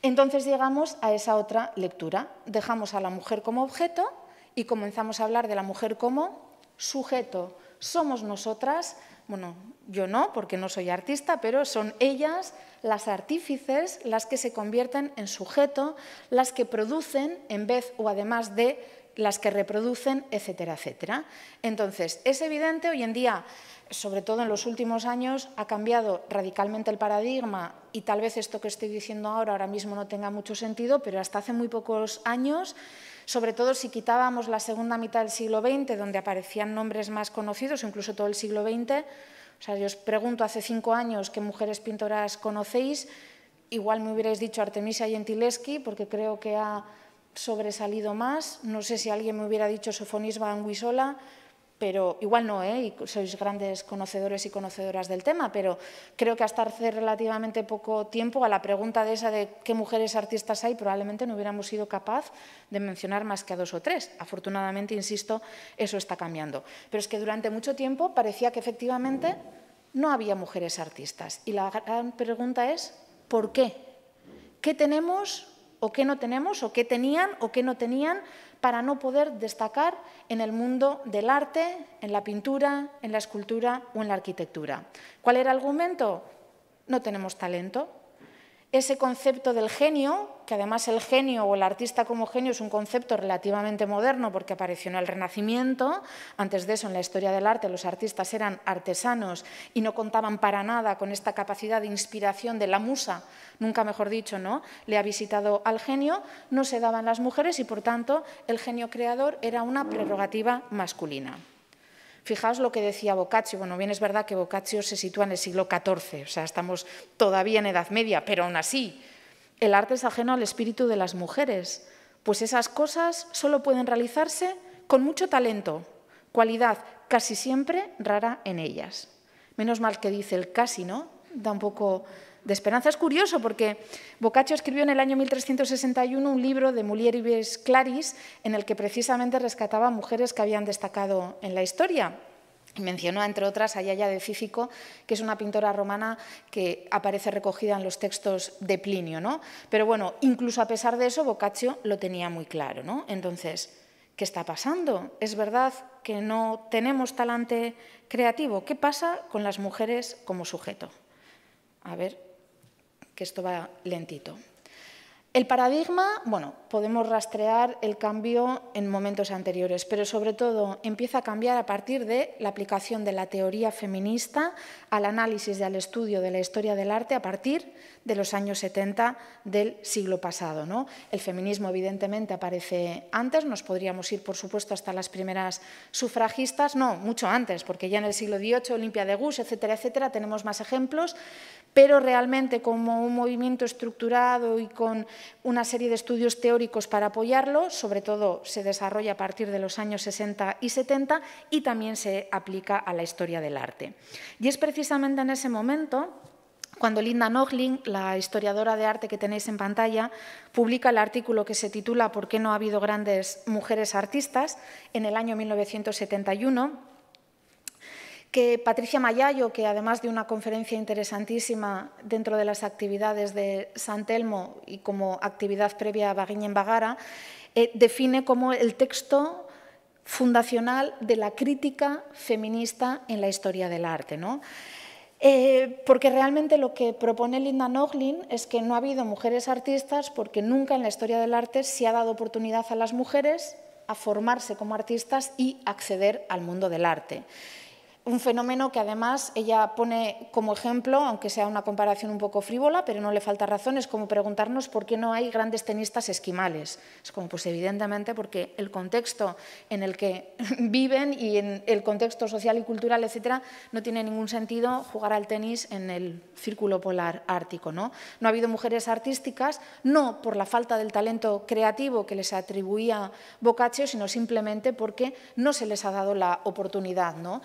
Entonces llegamos a esa otra lectura. Dejamos a la mujer como objeto y comenzamos a hablar de la mujer como sujeto. Somos nosotras, bueno, yo no, porque no soy artista, pero son ellas las artífices, las que se convierten en sujeto, las que producen en vez o además de las que reproducen, etcétera, etcétera. Entonces, es evidente hoy en día, sobre todo en los últimos años, ha cambiado radicalmente el paradigma y tal vez esto que estoy diciendo ahora, ahora mismo no tenga mucho sentido, pero hasta hace muy pocos años, sobre todo si quitábamos la segunda mitad del siglo XX, donde aparecían nombres más conocidos, incluso todo el siglo XX, sea, yo os pregunto hace cinco años qué mujeres pintoras conocéis, igual me hubierais dicho Artemisia Gentileschi, porque creo que ha sobresalido más. No sé si alguien me hubiera dicho Sofonisba Anguisola, pero igual no, ¿eh? y sois grandes conocedores y conocedoras del tema, pero creo que hasta hace relativamente poco tiempo a la pregunta de esa de qué mujeres artistas hay, probablemente no hubiéramos sido capaz de mencionar más que a dos o tres. Afortunadamente, insisto, eso está cambiando. Pero es que durante mucho tiempo parecía que efectivamente no había mujeres artistas. Y la gran pregunta es, ¿por qué? ¿Qué tenemos o qué no tenemos, o qué tenían o qué no tenían para no poder destacar en el mundo del arte, en la pintura, en la escultura o en la arquitectura. ¿Cuál era el argumento? No tenemos talento, ese concepto del genio, que además el genio o el artista como genio es un concepto relativamente moderno porque apareció en el Renacimiento. Antes de eso, en la historia del arte, los artistas eran artesanos y no contaban para nada con esta capacidad de inspiración de la musa, nunca mejor dicho, ¿no? Le ha visitado al genio, no se daban las mujeres y por tanto el genio creador era una prerrogativa masculina. Fijaos lo que decía Boccaccio. Bueno, bien es verdad que Boccaccio se sitúa en el siglo XIV, o sea, estamos todavía en Edad Media, pero aún así, el arte es ajeno al espíritu de las mujeres, pues esas cosas solo pueden realizarse con mucho talento, cualidad casi siempre rara en ellas. Menos mal que dice el casi, ¿no? Da un poco de esperanza. Es curioso porque Boccaccio escribió en el año 1361 un libro de Mulieribes Claris en el que precisamente rescataba mujeres que habían destacado en la historia. Mencionó, entre otras, a Yaya de Cífico, que es una pintora romana que aparece recogida en los textos de Plinio. ¿no? Pero bueno, incluso a pesar de eso, Boccaccio lo tenía muy claro. Entonces, ¿qué está pasando? ¿Es verdad que no tenemos talante creativo? ¿Qué pasa con las mujeres como sujeto? A ver, que esto va lentito. El paradigma, bueno, podemos rastrear el cambio en momentos anteriores, pero sobre todo empieza a cambiar a partir de la aplicación de la teoría feminista al análisis y al estudio de la historia del arte a partir de los años 70 del siglo pasado. ¿no? El feminismo evidentemente aparece antes, nos podríamos ir por supuesto hasta las primeras sufragistas, no, mucho antes, porque ya en el siglo XVIII, Olimpia de Gus, etcétera, etcétera, tenemos más ejemplos, pero realmente como un movimiento estructurado y con una serie de estudios teóricos para apoyarlo, sobre todo se desarrolla a partir de los años 60 y 70 y también se aplica a la historia del arte. Y es precisamente en ese momento cuando Linda Nochlin, la historiadora de arte que tenéis en pantalla, publica el artículo que se titula ¿Por qué no ha habido grandes mujeres artistas? en el año 1971 que Patricia Mayayo, que además de una conferencia interesantísima dentro de las actividades de San Telmo y como actividad previa a en Bagara, eh, define como el texto fundacional de la crítica feminista en la historia del arte. ¿no? Eh, porque realmente lo que propone Linda Noglin es que no ha habido mujeres artistas porque nunca en la historia del arte se ha dado oportunidad a las mujeres a formarse como artistas y acceder al mundo del arte un fenómeno que además ella pone como ejemplo, aunque sea una comparación un poco frívola, pero no le falta razón, es como preguntarnos por qué no hay grandes tenistas esquimales. Es como, pues evidentemente porque el contexto en el que viven y en el contexto social y cultural, etcétera, no tiene ningún sentido jugar al tenis en el círculo polar ártico. ¿no? no ha habido mujeres artísticas, no por la falta del talento creativo que les atribuía Boccaccio, sino simplemente porque no se les ha dado la oportunidad. ¿no?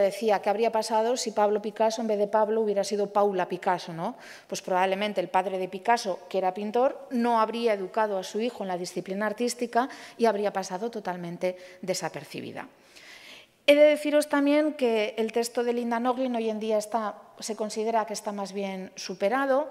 decía, ¿qué habría pasado si Pablo Picasso en vez de Pablo hubiera sido Paula Picasso? ¿no? Pues probablemente el padre de Picasso, que era pintor, no habría educado a su hijo en la disciplina artística y habría pasado totalmente desapercibida. He de deciros también que el texto de Linda Noglin hoy en día se considera que está más bien superado.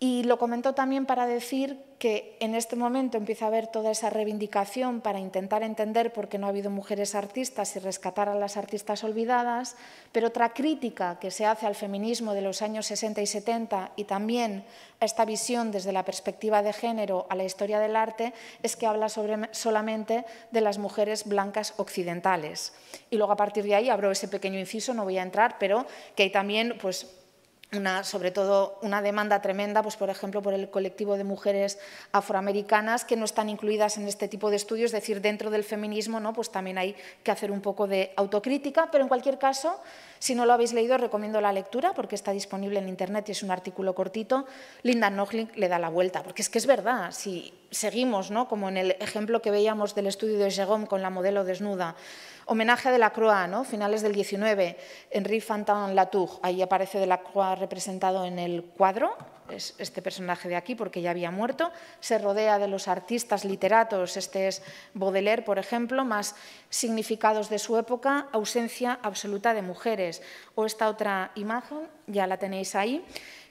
Y lo comentó también para decir que en este momento empieza a haber toda esa reivindicación para intentar entender por qué no ha habido mujeres artistas y rescatar a las artistas olvidadas, pero otra crítica que se hace al feminismo de los años 60 y 70 y también a esta visión desde la perspectiva de género a la historia del arte es que habla solamente de las mujeres blancas occidentales. Y luego a partir de ahí abro ese pequeño inciso, no voy a entrar, pero que hay también pues, una, sobre todo una demanda tremenda, pues por ejemplo, por el colectivo de mujeres afroamericanas que no están incluidas en este tipo de estudios, es decir, dentro del feminismo, ¿no? pues también hay que hacer un poco de autocrítica, pero en cualquier caso, si no lo habéis leído, recomiendo la lectura porque está disponible en Internet y es un artículo cortito. Linda Nochlin le da la vuelta, porque es que es verdad, si seguimos, ¿no? como en el ejemplo que veíamos del estudio de Jérôme con la modelo desnuda, homenaje a Delacroix, ¿no? finales del 19, Henri Fantin Latour, ahí aparece de la Croix representado en el cuadro, este personaje de aquí porque ya había muerto, se rodea de los artistas literatos, este es Baudelaire, por ejemplo, más significados de su época, ausencia absoluta de mujeres. O esta otra imagen, ya la tenéis ahí,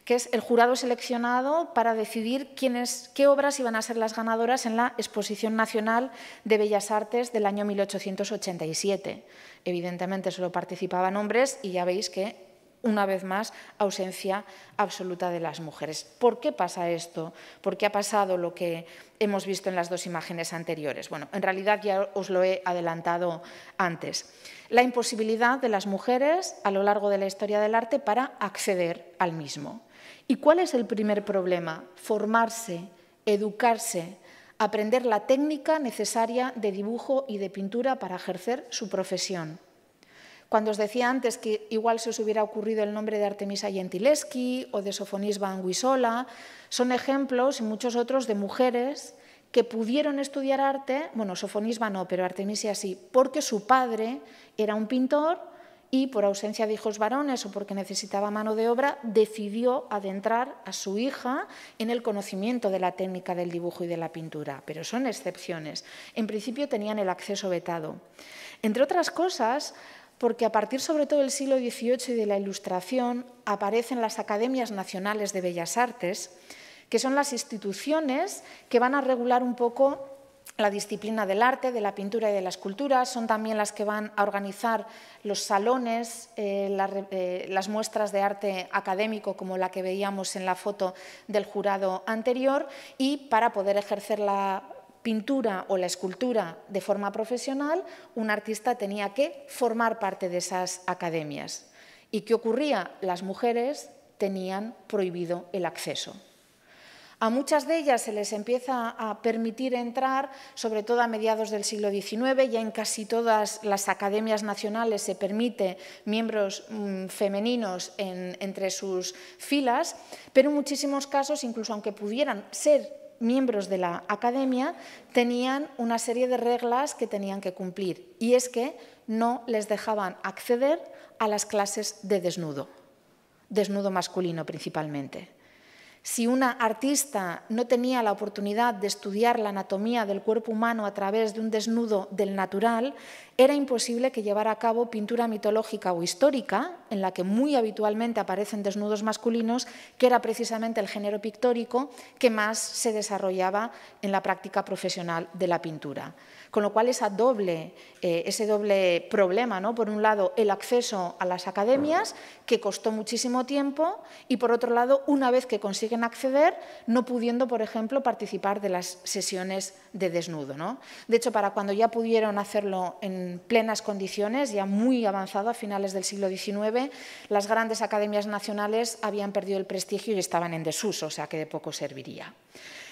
que es el jurado seleccionado para decidir quiénes, qué obras iban a ser las ganadoras en la Exposición Nacional de Bellas Artes del año 1887. Evidentemente solo participaban hombres y ya veis que una vez más, ausencia absoluta de las mujeres. ¿Por qué pasa esto? ¿Por qué ha pasado lo que hemos visto en las dos imágenes anteriores? Bueno, en realidad ya os lo he adelantado antes. La imposibilidad de las mujeres a lo largo de la historia del arte para acceder al mismo. ¿Y cuál es el primer problema? Formarse, educarse, aprender la técnica necesaria de dibujo y de pintura para ejercer su profesión. Cuando os decía antes que igual se os hubiera ocurrido el nombre de Artemisa Gentileschi o de Sofonisba Anguisola, son ejemplos y muchos otros de mujeres que pudieron estudiar arte, bueno, Sofonisba no, pero Artemisia sí, porque su padre era un pintor y por ausencia de hijos varones o porque necesitaba mano de obra, decidió adentrar a su hija en el conocimiento de la técnica del dibujo y de la pintura. Pero son excepciones. En principio tenían el acceso vetado. Entre otras cosas, porque a partir sobre todo del siglo XVIII y de la Ilustración aparecen las Academias Nacionales de Bellas Artes, que son las instituciones que van a regular un poco la disciplina del arte, de la pintura y de la escultura, son también las que van a organizar los salones, eh, eh, las muestras de arte académico como la que veíamos en la foto del jurado anterior y para poder ejercer la pintura o la escultura de forma profesional, un artista tenía que formar parte de esas academias. ¿Y qué ocurría? Las mujeres tenían prohibido el acceso. A muchas de ellas se les empieza a permitir entrar, sobre todo a mediados del siglo XIX, ya en casi todas las academias nacionales se permite miembros mm, femeninos entre sus filas, pero en muchísimos casos, incluso aunque pudieran ser miembros de la academia tenían una serie de reglas que tenían que cumplir y es que no les dejaban acceder a las clases de desnudo, desnudo masculino principalmente. Si una artista no tenía la oportunidad de estudiar la anatomía del cuerpo humano a través de un desnudo del natural, era imposible que llevara a cabo pintura mitológica o histórica, en la que muy habitualmente aparecen desnudos masculinos, que era precisamente el género pictórico que más se desarrollaba en la práctica profesional de la pintura. Con lo cual eh, ese doble problema, ¿no? por un lado el acceso a las academias, que costó muchísimo tiempo, y por otro lado, una vez que consiguen acceder, no pudiendo, por ejemplo, participar de las sesiones de desnudo. De hecho, para cuando ya pudieron hacerlo en plenas condiciones, ya muy avanzado a finales del siglo XIX, las grandes academias nacionales habían perdido el prestigio y estaban en desuso, o sea que de poco serviría.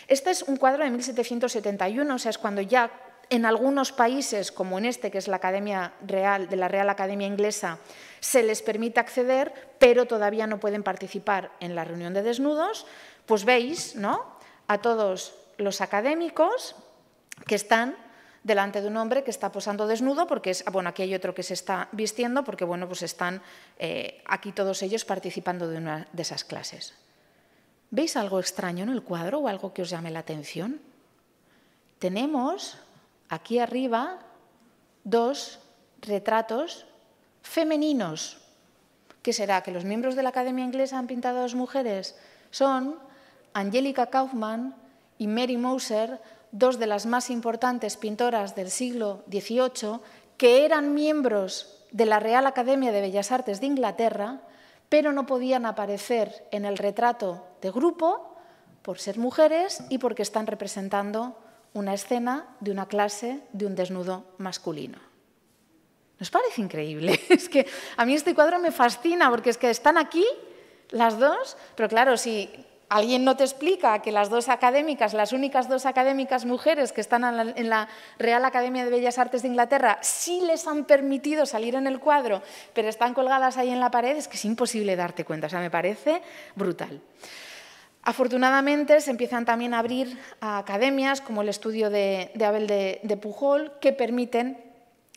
Este es un cuadro de 1771, o sea, es cuando ya en algunos países, como en este, que es la Academia Real, de la Real Academia Inglesa, se les permite acceder, pero todavía no pueden participar en la reunión de desnudos, pues veis ¿no? a todos los académicos que están delante de un hombre que está posando desnudo, porque es, ah, bueno, aquí hay otro que se está vistiendo, porque bueno, pues están eh, aquí todos ellos participando de una de esas clases. ¿Veis algo extraño en el cuadro o algo que os llame la atención? Tenemos aquí arriba dos retratos femeninos. ¿Qué será? ¿Que los miembros de la Academia Inglesa han pintado a dos mujeres? Son Angélica Kaufman y Mary Moser, dos de las más importantes pintoras del siglo XVIII, que eran miembros de la Real Academia de Bellas Artes de Inglaterra, pero no podían aparecer en el retrato de grupo por ser mujeres y porque están representando una escena de una clase de un desnudo masculino. ¿Nos parece increíble? Es que a mí este cuadro me fascina porque es que están aquí las dos, pero claro, si alguien no te explica que las dos académicas, las únicas dos académicas mujeres que están en la, Real Academia de Bellas Artes de Inglaterra, sí les han permitido salir en el cuadro, pero están colgadas ahí en la pared, es que es imposible darte cuenta, o sea, me parece brutal. Afortunadamente se empiezan también a abrir academias como el estudio de, Abel de, Pujol que permiten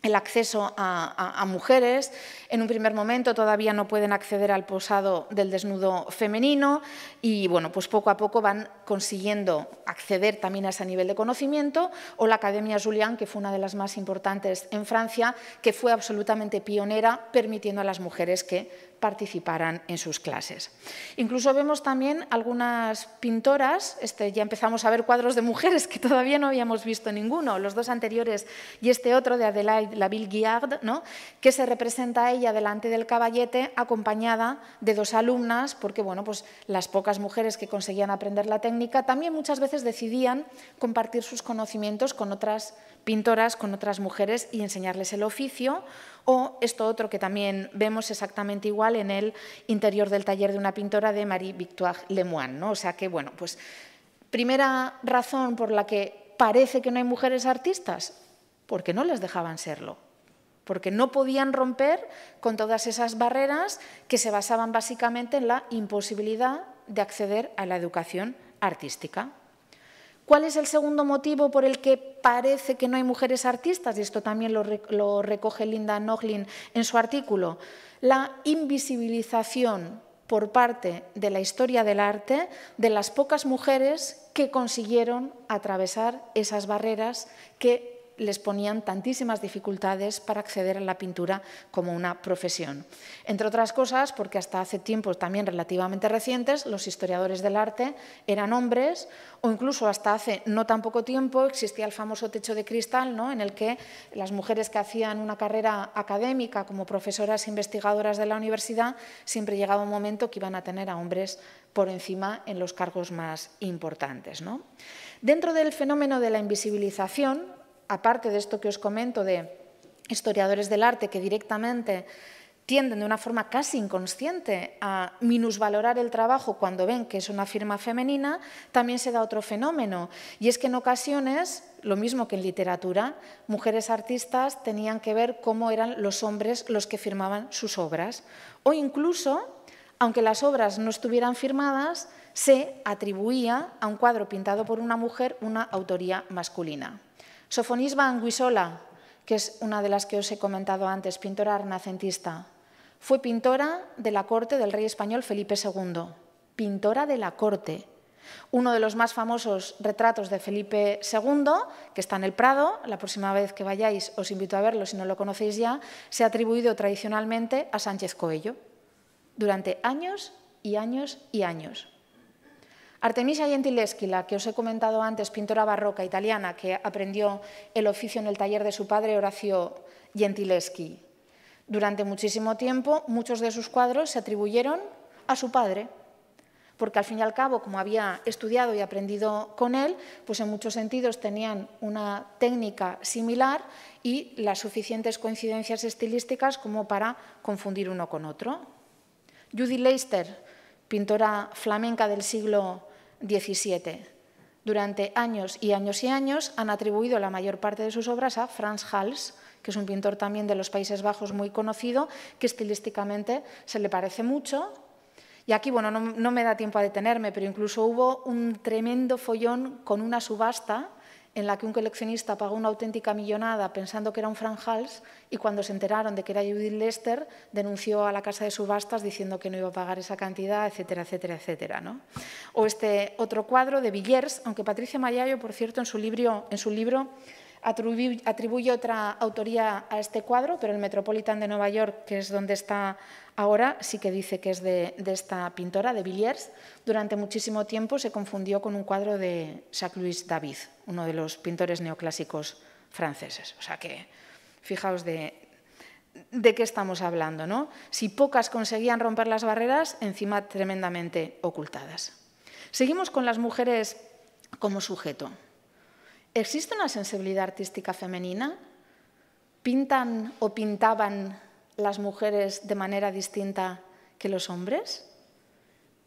el acceso a, mujeres. En un primer momento todavía no pueden acceder al posado del desnudo femenino y bueno, pues poco a poco van consiguiendo acceder también a ese nivel de conocimiento o la Academia Julián, que fue una de las más importantes en Francia, que fue absolutamente pionera permitiendo a las mujeres que participaran en sus clases. Incluso vemos también algunas pintoras, este, ya empezamos a ver cuadros de mujeres que todavía no habíamos visto ninguno, los dos anteriores y este otro de Adelaide Laville Guillard, ¿no? que se representa a ella delante del caballete acompañada de dos alumnas, porque bueno, pues las pocas mujeres que conseguían aprender la técnica también muchas veces decidían compartir sus conocimientos con otras pintoras con otras mujeres y enseñarles el oficio, o esto otro que también vemos exactamente igual en el interior del taller de una pintora de Marie-Victoire Lemoine. ¿no? O sea que, bueno, pues primera razón por la que parece que no hay mujeres artistas, porque no les dejaban serlo porque no podían romper con todas esas barreras que se basaban básicamente en la imposibilidad de acceder a la educación artística. ¿Cuál es el segundo motivo por el que parece que no hay mujeres artistas? Y esto también lo, recoge Linda Noglin en su artículo. La invisibilización por parte de la historia del arte de las pocas mujeres que consiguieron atravesar esas barreras que les ponían tantísimas dificultades para acceder a la pintura como una profesión. Entre otras cosas, porque hasta hace tiempos también relativamente recientes, los historiadores del arte eran hombres, o incluso hasta hace no tan poco tiempo existía el famoso techo de cristal, ¿no? en el que las mujeres que hacían una carrera académica como profesoras e investigadoras de la universidad siempre llegaba un momento que iban a tener a hombres por encima en los cargos más importantes. Dentro del fenómeno de la invisibilización, aparte de esto que os comento de historiadores del arte que directamente tienden de una forma casi inconsciente a minusvalorar el trabajo cuando ven que es una firma femenina, también se da otro fenómeno. Y es que en ocasiones, lo mismo que en literatura, mujeres artistas tenían que ver cómo eran los hombres los que firmaban sus obras. O incluso, aunque las obras no estuvieran firmadas, se atribuía a un cuadro pintado por una mujer una autoría masculina. Sofonisba Anguisola, que es una de las que os he comentado antes, pintora renacentista, fue pintora de la corte del rey español Felipe II. Pintora de la corte. Uno de los más famosos retratos de Felipe II, que está en el Prado, la próxima vez que vayáis os invito a verlo si no lo conocéis ya, se ha atribuido tradicionalmente a Sánchez Coello durante años y años y años. Artemisia Gentileschi, la que os he comentado antes, pintora barroca italiana, que aprendió el oficio en el taller de su padre Horacio Gentileschi. Durante muchísimo tiempo, muchos de sus cuadros se atribuyeron a su padre, porque al fin y al cabo, como había estudiado y aprendido con él, pues en muchos sentidos tenían una técnica similar y las suficientes coincidencias estilísticas como para confundir uno con otro. Judy Leister, pintora flamenca del siglo 17 Durante años y años y años han atribuido la mayor parte de sus obras a Franz Hals, que es un pintor también de los Países Bajos muy conocido, que estilísticamente se le parece mucho. Y aquí, bueno, no me da tiempo a detenerme, pero incluso hubo un tremendo follón con una subasta en la que un coleccionista pagó una auténtica millonada pensando que era un Frank Hals y cuando se enteraron de que era Judith Lester denunció a la casa de subastas diciendo que no iba a pagar esa cantidad, etcétera, etcétera, etcétera. ¿no? O este otro cuadro de Villers, aunque Patricia Mayayo, por cierto, en su libro, en su libro Atribuye, otra autoría a este cuadro, pero el Metropolitan de Nueva York, que es donde está ahora, sí que dice que es de, esta pintora, de Villiers. Durante muchísimo tiempo se confundió con un cuadro de Jacques-Louis David, uno de los pintores neoclásicos franceses. O sea que, fijaos de, qué estamos hablando, Si pocas conseguían romper las barreras, encima tremendamente ocultadas. Seguimos con las mujeres como sujeto. ¿Existe una sensibilidad artística femenina? ¿Pintan o pintaban las mujeres de manera distinta que los hombres?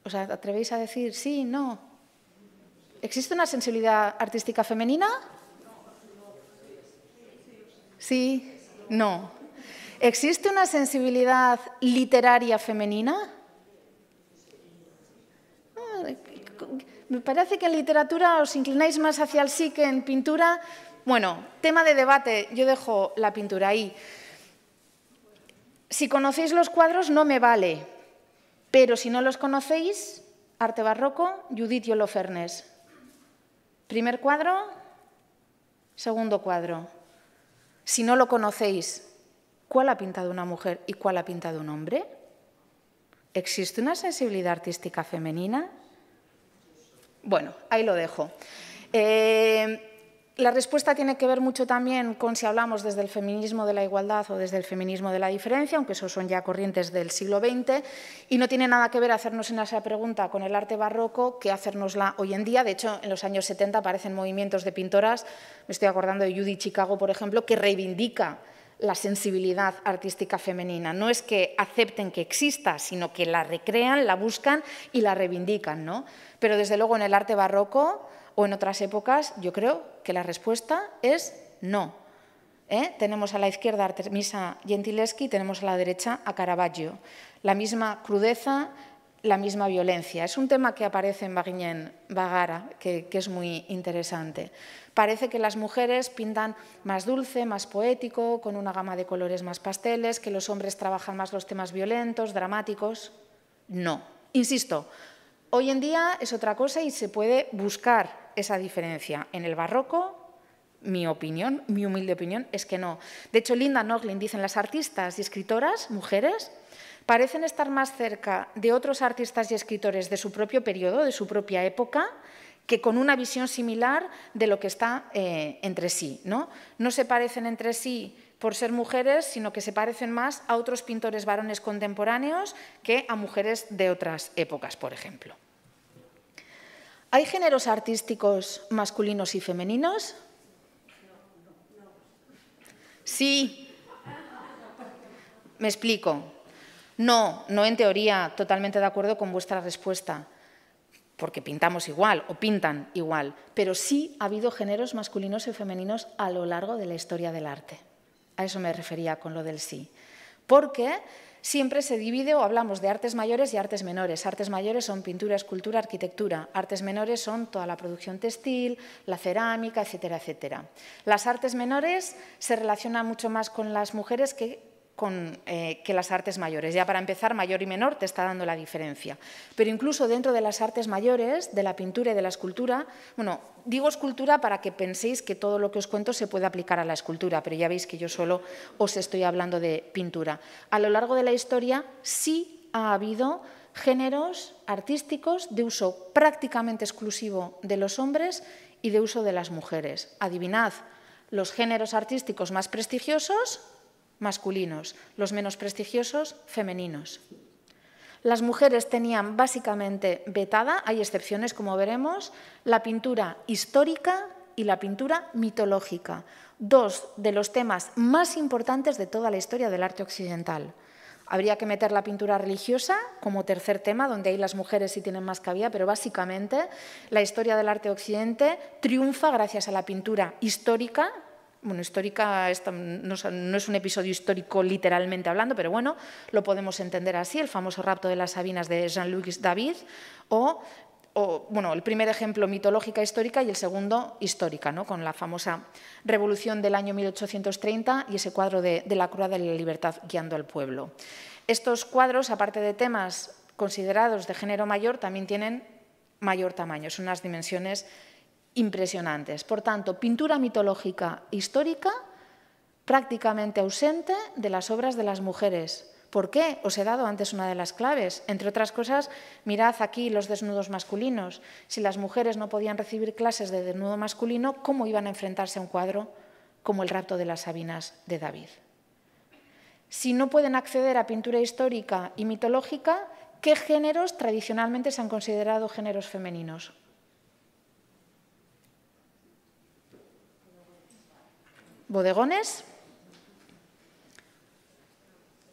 ¿Os atrevéis a decir sí, no? ¿Existe una sensibilidad artística femenina? Sí, no. ¿Existe una sensibilidad literaria femenina? Me parece que en literatura os inclináis más hacia el sí que en pintura. Bueno, tema de debate, yo dejo la pintura ahí. Si conocéis los cuadros no me vale, pero si no los conocéis, Arte Barroco, Judith holofernes Primer cuadro, segundo cuadro. Si no lo conocéis, ¿cuál ha pintado una mujer y cuál ha pintado un hombre? ¿Existe una sensibilidad artística femenina? Bueno, ahí lo dejo. Eh, la respuesta tiene que ver mucho también con si hablamos desde el feminismo de la igualdad o desde el feminismo de la diferencia, aunque esos son ya corrientes del siglo XX, y no tiene nada que ver hacernos en esa pregunta con el arte barroco que hacernosla hoy en día. De hecho, en los años 70 aparecen movimientos de pintoras, me estoy acordando de Judy Chicago, por ejemplo, que reivindica la sensibilidad artística femenina. No es que acepten que exista, sino que la recrean, la buscan y la reivindican, ¿no? Pero desde luego en el arte barroco o en otras épocas, yo creo que la respuesta es no. ¿eh? Tenemos a la izquierda a Artemisa Gentileschi y tenemos a la derecha a Caravaggio. La misma crudeza, la misma violencia. Es un tema que aparece en Baguignan Bagara, que, que, es muy interesante. Parece que las mujeres pintan más dulce, más poético, con una gama de colores más pasteles, que los hombres trabajan más los temas violentos, dramáticos. No. Insisto, Hoy en día es otra cosa y se puede buscar esa diferencia. En el barroco, mi opinión, mi humilde opinión, es que no. De hecho, Linda Noglin, dicen las artistas y escritoras, mujeres, parecen estar más cerca de otros artistas y escritores de su propio periodo, de su propia época, que con una visión similar de lo que está eh, entre sí. no se parecen entre sí por ser mujeres, sino que se parecen más a otros pintores varones contemporáneos que a mujeres de otras épocas, por ejemplo. ¿Hay géneros artísticos masculinos y femeninos? Sí. Me explico. No, no en teoría, totalmente de acuerdo con vuestra respuesta, porque pintamos igual o pintan igual, pero sí ha habido géneros masculinos y femeninos a lo largo de la historia del arte. A eso me refería con lo del sí. Porque siempre se divide o hablamos de artes mayores y artes menores. Artes mayores son pintura, escultura, arquitectura. Artes menores son toda la producción textil, la cerámica, etcétera, etcétera. Las artes menores se relacionan mucho más con las mujeres que con, eh, que las artes mayores. Ya para empezar, mayor y menor te está dando la diferencia. Pero incluso dentro de las artes mayores, de la pintura y de la escultura, bueno, digo escultura para que penséis que todo lo que os cuento se puede aplicar a la escultura, pero ya veis que yo solo os estoy hablando de pintura. A lo largo de la historia sí ha habido géneros artísticos de uso prácticamente exclusivo de los hombres y de uso de las mujeres. Adivinad, los géneros artísticos más prestigiosos masculinos, los menos prestigiosos, femeninos. Las mujeres tenían básicamente vetada, hay excepciones como veremos, la pintura histórica y la pintura mitológica, dos de los temas más importantes de toda la historia del arte occidental. Habría que meter la pintura religiosa como tercer tema, donde ahí las mujeres sí tienen más cabida, pero básicamente la historia del arte occidente triunfa gracias a la pintura histórica bueno, histórica no, es un episodio histórico literalmente hablando, pero bueno, lo podemos entender así, el famoso rapto de las Sabinas de Jean-Louis David, o, bueno, el primer ejemplo mitológica histórica y el segundo histórica, ¿no? con la famosa revolución del año 1830 y ese cuadro de, la Cruz de la libertad guiando al pueblo. Estos cuadros, aparte de temas considerados de género mayor, también tienen mayor tamaño, son unas dimensiones impresionantes. Por tanto, pintura mitológica histórica prácticamente ausente de las obras de las mujeres. ¿Por qué? Os he dado antes una de las claves. Entre otras cosas, mirad aquí los desnudos masculinos. Si las mujeres no podían recibir clases de desnudo masculino, ¿cómo iban a enfrentarse a un cuadro como el rapto de las Sabinas de David? Si no pueden acceder a pintura histórica y mitológica, ¿qué géneros tradicionalmente se han considerado géneros femeninos? bodegones.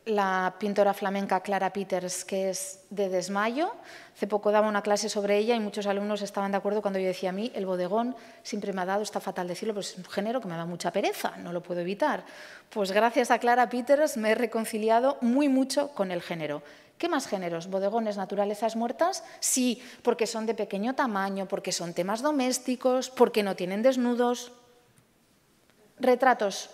La pintora flamenca Clara Peters, que es de Desmayo. Hace poco daba una clase sobre ella y muchos alumnos estaban de acuerdo cuando yo decía a mí, el bodegón siempre me ha dado, está fatal decirlo, pero es un género que me da mucha pereza, no lo puedo evitar. Pues gracias a Clara Peters me he reconciliado muy mucho con el género. ¿Qué más géneros? ¿Bodegones, naturalezas muertas? Sí, porque son de pequeño tamaño, porque son temas domésticos, porque no tienen desnudos. Retratos.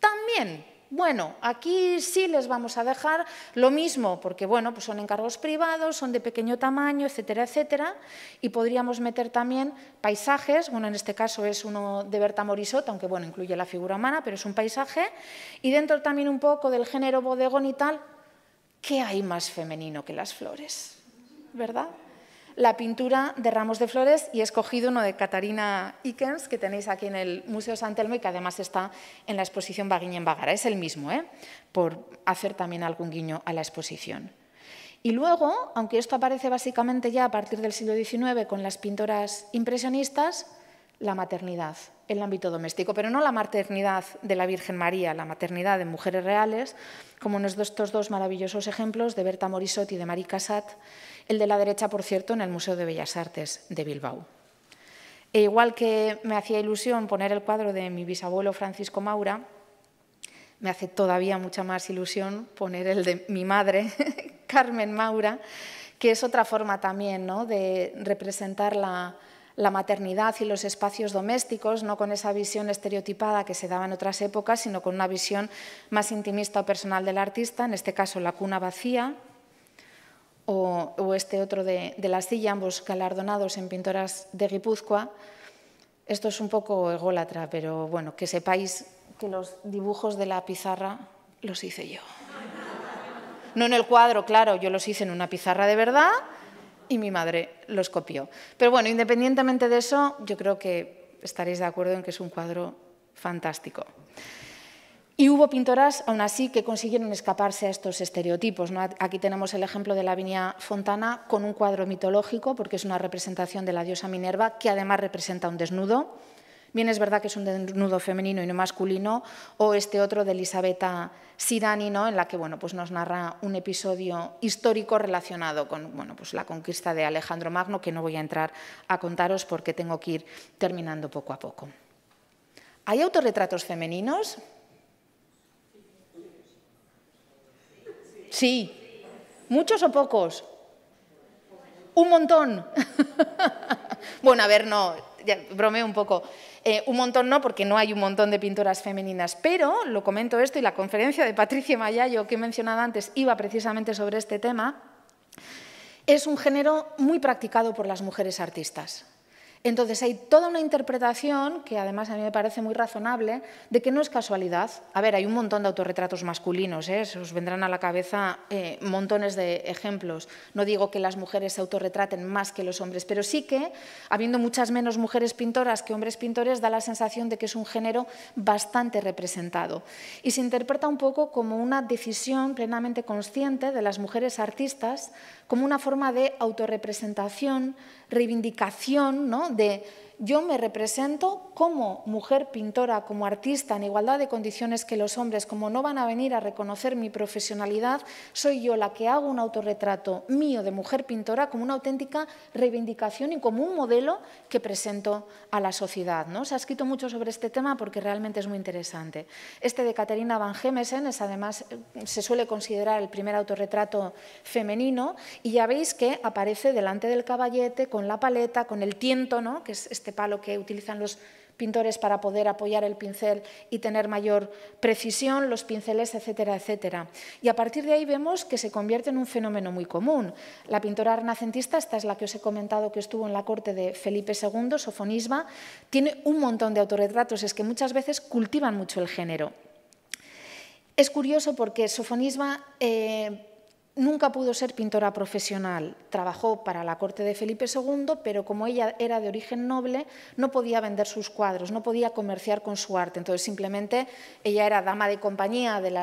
También bueno, aquí sí les vamos a dejar lo mismo, porque bueno, pues son encargos privados, son de pequeño tamaño, etcétera, etcétera, y podríamos meter también paisajes, bueno, en este caso es uno de Berta Morisot, aunque bueno, incluye la figura humana, pero es un paisaje, y dentro también un poco del género bodegón y tal, ¿qué hay más femenino que las flores? ¿Verdad? la pintura de ramos de flores y he escogido uno de Catarina Ickens, que tenéis aquí en el Museo San Telmo y que además está en la exposición en Bagara. Es el mismo, ¿eh? por hacer también algún guiño a la exposición. Y luego, aunque esto aparece básicamente ya a partir del siglo XIX con las pintoras impresionistas, la maternidad, el ámbito doméstico, pero no la maternidad de la Virgen María, la maternidad de mujeres reales, como estos dos maravillosos ejemplos de Berta Morisot y de Marie Cassatt, el de la derecha, por cierto, en el Museo de Bellas Artes de Bilbao. E igual que me hacía ilusión poner el cuadro de mi bisabuelo Francisco Maura, me hace todavía mucha más ilusión poner el de mi madre, Carmen Maura, que es otra forma también ¿no? de representar la, la maternidad y los espacios domésticos, no con esa visión estereotipada que se daba en otras épocas, sino con una visión más intimista o personal del artista, en este caso la cuna vacía, o, este otro de, de, La Silla, ambos galardonados en pintoras de Guipúzcoa. Esto es un poco ególatra, pero bueno, que sepáis que los dibujos de la pizarra los hice yo. No en el cuadro, claro, yo los hice en una pizarra de verdad y mi madre los copió. Pero bueno, independientemente de eso, yo creo que estaréis de acuerdo en que es un cuadro fantástico. Y hubo pintoras, aún así, que consiguieron escaparse a estos estereotipos. Aquí tenemos el ejemplo de la Lavinia Fontana con un cuadro mitológico, porque es una representación de la diosa Minerva, que además representa un desnudo. Bien es verdad que es un desnudo femenino y no masculino, o este otro de Elisabetta Sidani, ¿no? en la que bueno, pues nos narra un episodio histórico relacionado con bueno, pues la conquista de Alejandro Magno, que no voy a entrar a contaros porque tengo que ir terminando poco a poco. ¿Hay autorretratos femeninos? Sí. ¿Muchos o pocos? Un montón. bueno, a ver, no, bromeo un poco. Eh, un montón no, porque no hay un montón de pintoras femeninas, pero lo comento esto y la conferencia de Patricia Mayayo que he mencionado antes iba precisamente sobre este tema. Es un género muy practicado por las mujeres artistas. Entonces hay toda una interpretación, que además a mí me parece muy razonable, de que no es casualidad. A ver, hay un montón de autorretratos masculinos, ¿eh? os vendrán a la cabeza eh, montones de ejemplos. No digo que las mujeres se autorretraten más que los hombres, pero sí que, habiendo muchas menos mujeres pintoras que hombres pintores, da la sensación de que es un género bastante representado. Y se interpreta un poco como una decisión plenamente consciente de las mujeres artistas, como una forma de autorrepresentación reivindicación ¿no? de yo me represento como mujer pintora, como artista, en igualdad de condiciones que los hombres, como no van a venir a reconocer mi profesionalidad, soy yo la que hago un autorretrato mío de mujer pintora como una auténtica reivindicación y como un modelo que presento a la sociedad. ¿no? Se ha escrito mucho sobre este tema porque realmente es muy interesante. Este de Caterina Van Gemesen es además, eh, se suele considerar el primer autorretrato femenino y ya veis que aparece delante del caballete, con la paleta, con el tiento, ¿no? que es este este palo que utilizan los pintores para poder apoyar el pincel y tener mayor precisión, los pinceles, etcétera, etcétera. Y a partir de ahí vemos que se convierte en un fenómeno muy común. La pintora renacentista, esta es la que os he comentado que estuvo en la corte de Felipe II, sofonisba, tiene un montón de autorretratos, es que muchas veces cultivan mucho el género. Es curioso porque sofonisba... Eh, Nunca pudo ser pintora profesional. Trabajó para la corte de Felipe II, pero como ella era de origen noble, no podía vender sus cuadros, no podía comerciar con su arte. Entonces, simplemente ella era dama de compañía de,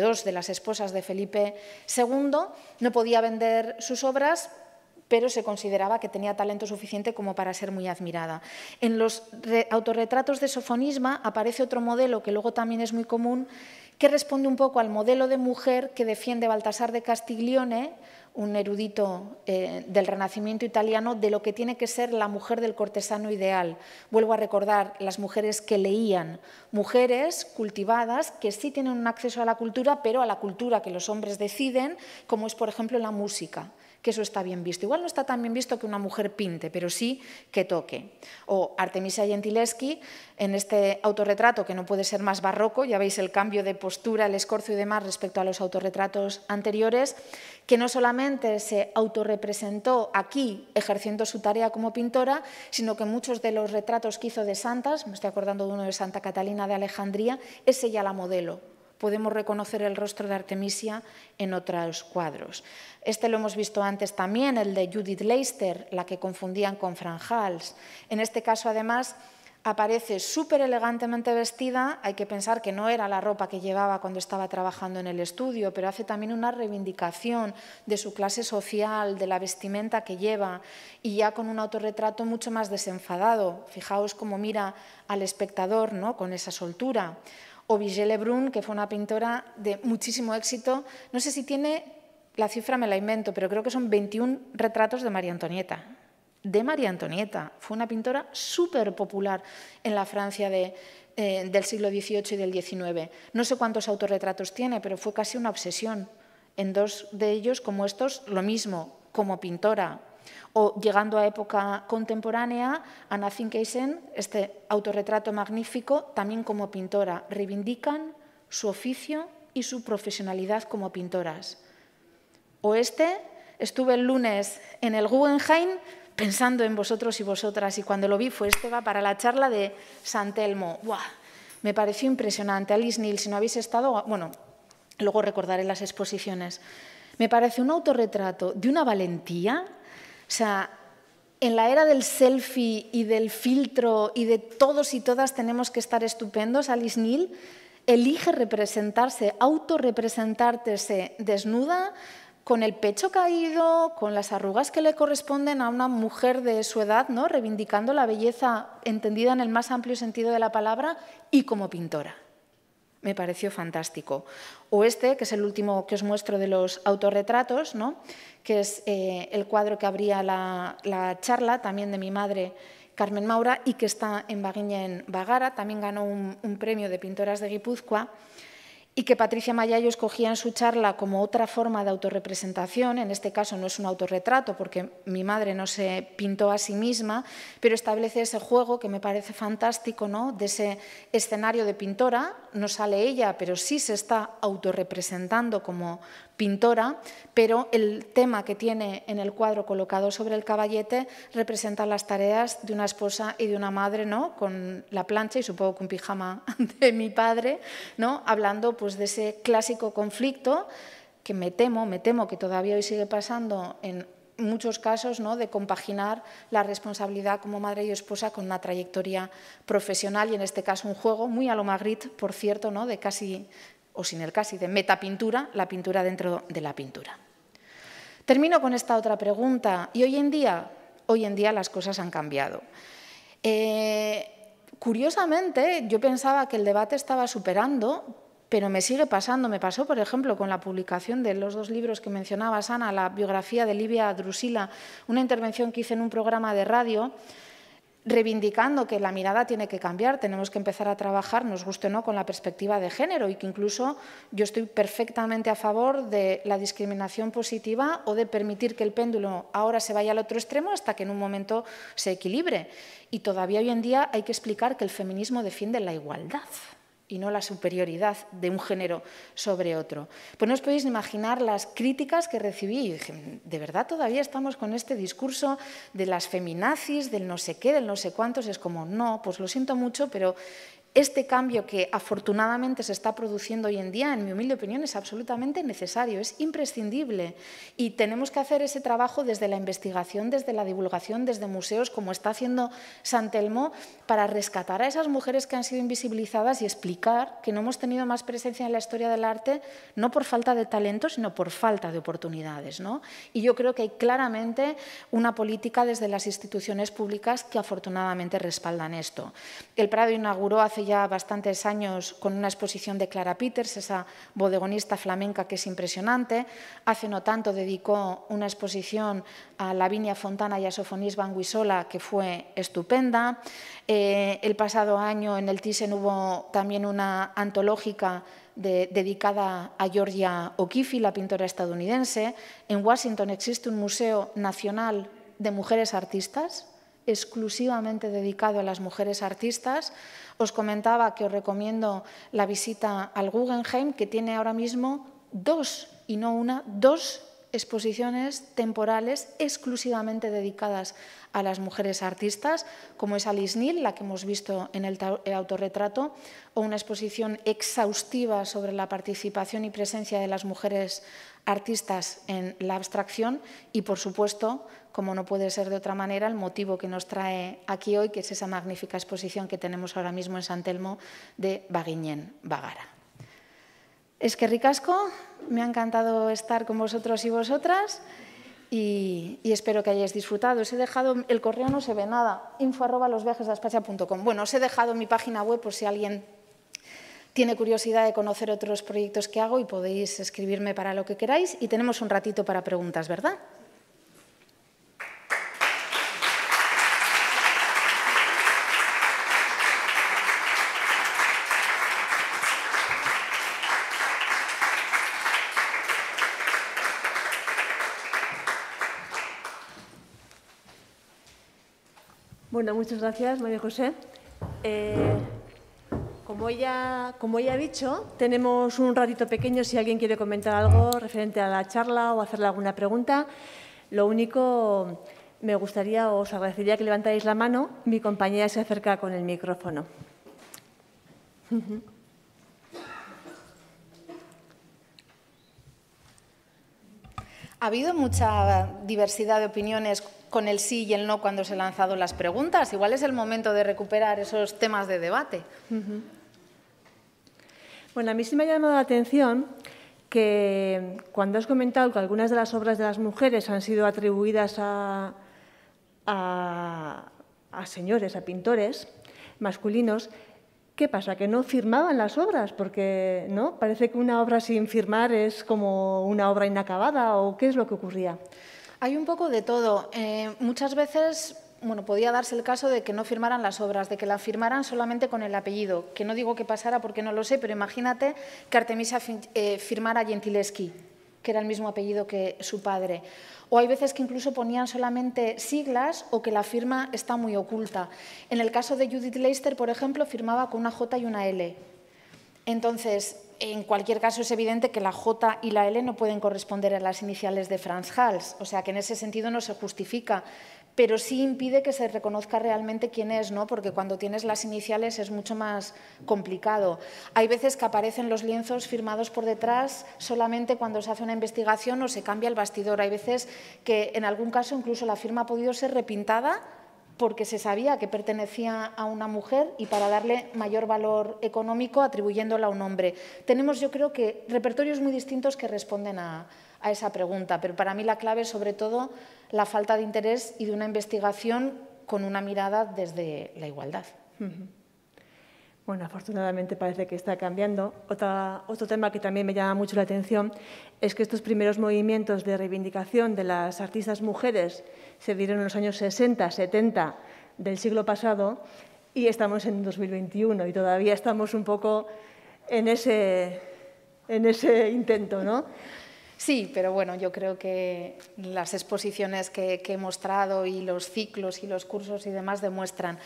dos de las esposas de Felipe II, no podía vender sus obras, pero se consideraba que tenía talento suficiente como para ser muy admirada. En los autorretratos de Sofonisma aparece otro modelo que luego también es muy común, que responde un poco al modelo de mujer que defiende Baltasar de Castiglione, un erudito eh, del Renacimiento italiano, de lo que tiene que ser la mujer del cortesano ideal. Vuelvo a recordar las mujeres que leían, mujeres cultivadas que sí tienen un acceso a la cultura, pero a la cultura que los hombres deciden, como es, por ejemplo, la música que eso está bien visto. Igual no está tan bien visto que una mujer pinte, pero sí que toque. O Artemisia Gentileschi, en este autorretrato que no puede ser más barroco, ya veis el cambio de postura, el escorzo y demás respecto a los autorretratos anteriores, que no solamente se autorrepresentó aquí ejerciendo su tarea como pintora, sino que muchos de los retratos que hizo de santas, me estoy acordando de uno de Santa Catalina de Alejandría, es ella la modelo podemos reconocer el rostro de Artemisia en otros cuadros. Este lo hemos visto antes también, el de Judith Leister, la que confundían con Fran Hals. En este caso, además, aparece súper elegantemente vestida, hay que pensar que no era la ropa que llevaba cuando estaba trabajando en el estudio, pero hace también una reivindicación de su clase social, de la vestimenta que lleva, y ya con un autorretrato mucho más desenfadado. Fijaos cómo mira al espectador ¿no? con esa soltura o Vigée Brun, que fue una pintora de muchísimo éxito. No sé si tiene, la cifra me la invento, pero creo que son 21 retratos de María Antonieta. De María Antonieta. Fue una pintora súper popular en la Francia eh, del siglo XVIII y del XIX. No sé cuántos autorretratos tiene, pero fue casi una obsesión. En dos de ellos, como estos, lo mismo, como pintora, o llegando a época contemporánea, Anna Finkeisen, este autorretrato magnífico, también como pintora, reivindican su oficio y su profesionalidad como pintoras. O este, estuve el lunes en el Guggenheim pensando en vosotros y vosotras y cuando lo vi fue este va para la charla de Santelmo. Me pareció impresionante. Alice Neal, si no habéis estado, bueno, luego recordaré las exposiciones. Me parece un autorretrato de una valentía o sea, en la era del selfie y del filtro y de todos y todas tenemos que estar estupendos, Alice Neal elige representarse, autorrepresentarse desnuda, con el pecho caído, con las arrugas que le corresponden a una mujer de su edad, ¿no? reivindicando la belleza entendida en el más amplio sentido de la palabra y como pintora me pareció fantástico. O este, que es el último que os muestro de los autorretratos, ¿no? que es eh, el cuadro que abría la, charla también de mi madre Carmen Maura y que está en Baguiña en Bagara, también ganó un, un premio de pintoras de Guipúzcoa y que Patricia Mayayo escogía en su charla como otra forma de autorrepresentación, en este caso no es un autorretrato porque mi madre no se pintó a sí misma, pero establece ese juego que me parece fantástico, ¿no? de ese escenario de pintora, no sale ella, pero sí se está autorrepresentando como, pintora, pero el tema que tiene en el cuadro colocado sobre el caballete representa las tareas de una esposa y de una madre, ¿no? Con la plancha y supongo con pijama de mi padre, ¿no? Hablando pues de ese clásico conflicto que me temo, me temo que todavía hoy sigue pasando en muchos casos ¿no? de compaginar la responsabilidad como madre y esposa con una trayectoria profesional y en este caso un juego muy a lo Magritte, por cierto, ¿no? de casi o sin el casi de metapintura, la pintura dentro de la pintura. Termino con esta otra pregunta. ¿Y hoy en día? Hoy en día las cosas han cambiado. Eh, curiosamente, yo pensaba que el debate estaba superando, pero me sigue pasando. Me pasó, por ejemplo, con la publicación de los dos libros que mencionaba Sana, la biografía de Livia Drusila, una intervención que hice en un programa de radio reivindicando que la mirada tiene que cambiar, tenemos que empezar a trabajar, nos guste o no, con la perspectiva de género y que incluso yo estoy perfectamente a favor de la discriminación positiva o de permitir que el péndulo ahora se vaya al otro extremo hasta que en un momento se equilibre. Y todavía hoy en día hay que explicar que el feminismo defiende la igualdad y no la superioridad de un género sobre otro. Pues no os podéis imaginar las críticas que recibí. Y dije, de verdad todavía estamos con este discurso de las feminazis, del no sé qué, del no sé cuántos. Es como, no, pues lo siento mucho, pero este cambio que afortunadamente se está produciendo hoy en día, en mi humilde opinión, es absolutamente necesario, es imprescindible. Y tenemos que hacer ese trabajo desde la investigación, desde la divulgación, desde museos, como está haciendo Santelmo, para rescatar a esas mujeres que han sido invisibilizadas y explicar que no hemos tenido más presencia en la historia del arte, no por falta de talento, sino por falta de oportunidades. ¿no? Y yo creo que hay claramente una política desde las instituciones públicas que afortunadamente respaldan esto. El Prado inauguró hace ya bastantes años con una exposición de Clara Peters, esa bodegonista flamenca que es impresionante. Hace no tanto dedicó una exposición a Lavinia Fontana y a Sofonís Guisola que fue estupenda. Eh, el pasado año en el Thyssen hubo también una antológica dedicada a Georgia O'Keeffe, la pintora estadounidense. En Washington existe un museo nacional de mujeres artistas, exclusivamente dedicado a las mujeres artistas. Os comentaba que os recomiendo la visita al Guggenheim, que tiene ahora mismo dos, y no una, dos exposiciones temporales exclusivamente dedicadas a las mujeres artistas, como es Alice Neal, la que hemos visto en el autorretrato, o una exposición exhaustiva sobre la participación y presencia de las mujeres artistas en la abstracción y, por supuesto, como no puede ser de otra manera, el motivo que nos trae aquí hoy, que es esa magnífica exposición que tenemos ahora mismo en San Telmo de Baguiñén Bagara. Es que ricasco, me ha encantado estar con vosotros y vosotras y, espero que hayáis disfrutado. Os he dejado, el correo no se ve nada, info Bueno, os he dejado mi página web por si alguien tiene curiosidad de conocer otros proyectos que hago y podéis escribirme para lo que queráis y tenemos un ratito para preguntas, ¿verdad? Bueno, muchas gracias, María José. Eh, como, ella, como ha dicho, tenemos un ratito pequeño si alguien quiere comentar algo referente a la charla o hacerle alguna pregunta. Lo único, me gustaría, os agradecería que levantáis la mano. Mi compañera se acerca con el micrófono. Ha habido mucha diversidad de opiniones con el sí y el no cuando se han lanzado las preguntas. Igual es el momento de recuperar esos temas de debate. Bueno, a mí sí me ha llamado la atención que cuando has comentado que algunas de las obras de las mujeres han sido atribuidas a, a señores, a pintores masculinos, ¿qué pasa? ¿Que no firmaban las obras? Porque ¿no? parece que una obra sin firmar es como una obra inacabada o qué es lo que ocurría. Hay un poco de todo. Eh, muchas veces bueno, podía darse el caso de que no firmaran las obras, de que la firmaran solamente con el apellido, que no digo que pasara porque no lo sé, pero imagínate que Artemisa eh, firmara Gentileschi, que era el mismo apellido que su padre. O hay veces que incluso ponían solamente siglas o que la firma está muy oculta. En el caso de Judith Leister, por ejemplo, firmaba con una J y una L. Entonces, en cualquier caso, es evidente que la J y la L no pueden corresponder a las iniciales de Franz Hals, o sea que en ese sentido no se justifica, pero sí impide que se reconozca realmente quién es, ¿no? porque cuando tienes las iniciales es mucho más complicado. Hay veces que aparecen los lienzos firmados por detrás solamente cuando se hace una investigación o se cambia el bastidor. Hay veces que en algún caso incluso la firma ha podido ser repintada porque se sabía que pertenecía a una mujer y para darle mayor valor económico atribuyéndola a un hombre. Tenemos, yo creo que, repertorios muy distintos que responden a, esa pregunta, pero para mí la clave es sobre todo la falta de interés y de una investigación con una mirada desde la igualdad. Bueno, afortunadamente parece que está cambiando. otro tema que también me llama mucho la atención es que estos primeros movimientos de reivindicación de las artistas mujeres se dieron en los años 60, 70 del siglo pasado y estamos en 2021 y todavía estamos un poco en ese, intento, ¿no? Sí, pero bueno, yo creo que las exposiciones que, que he mostrado y los ciclos y los cursos y demás demuestran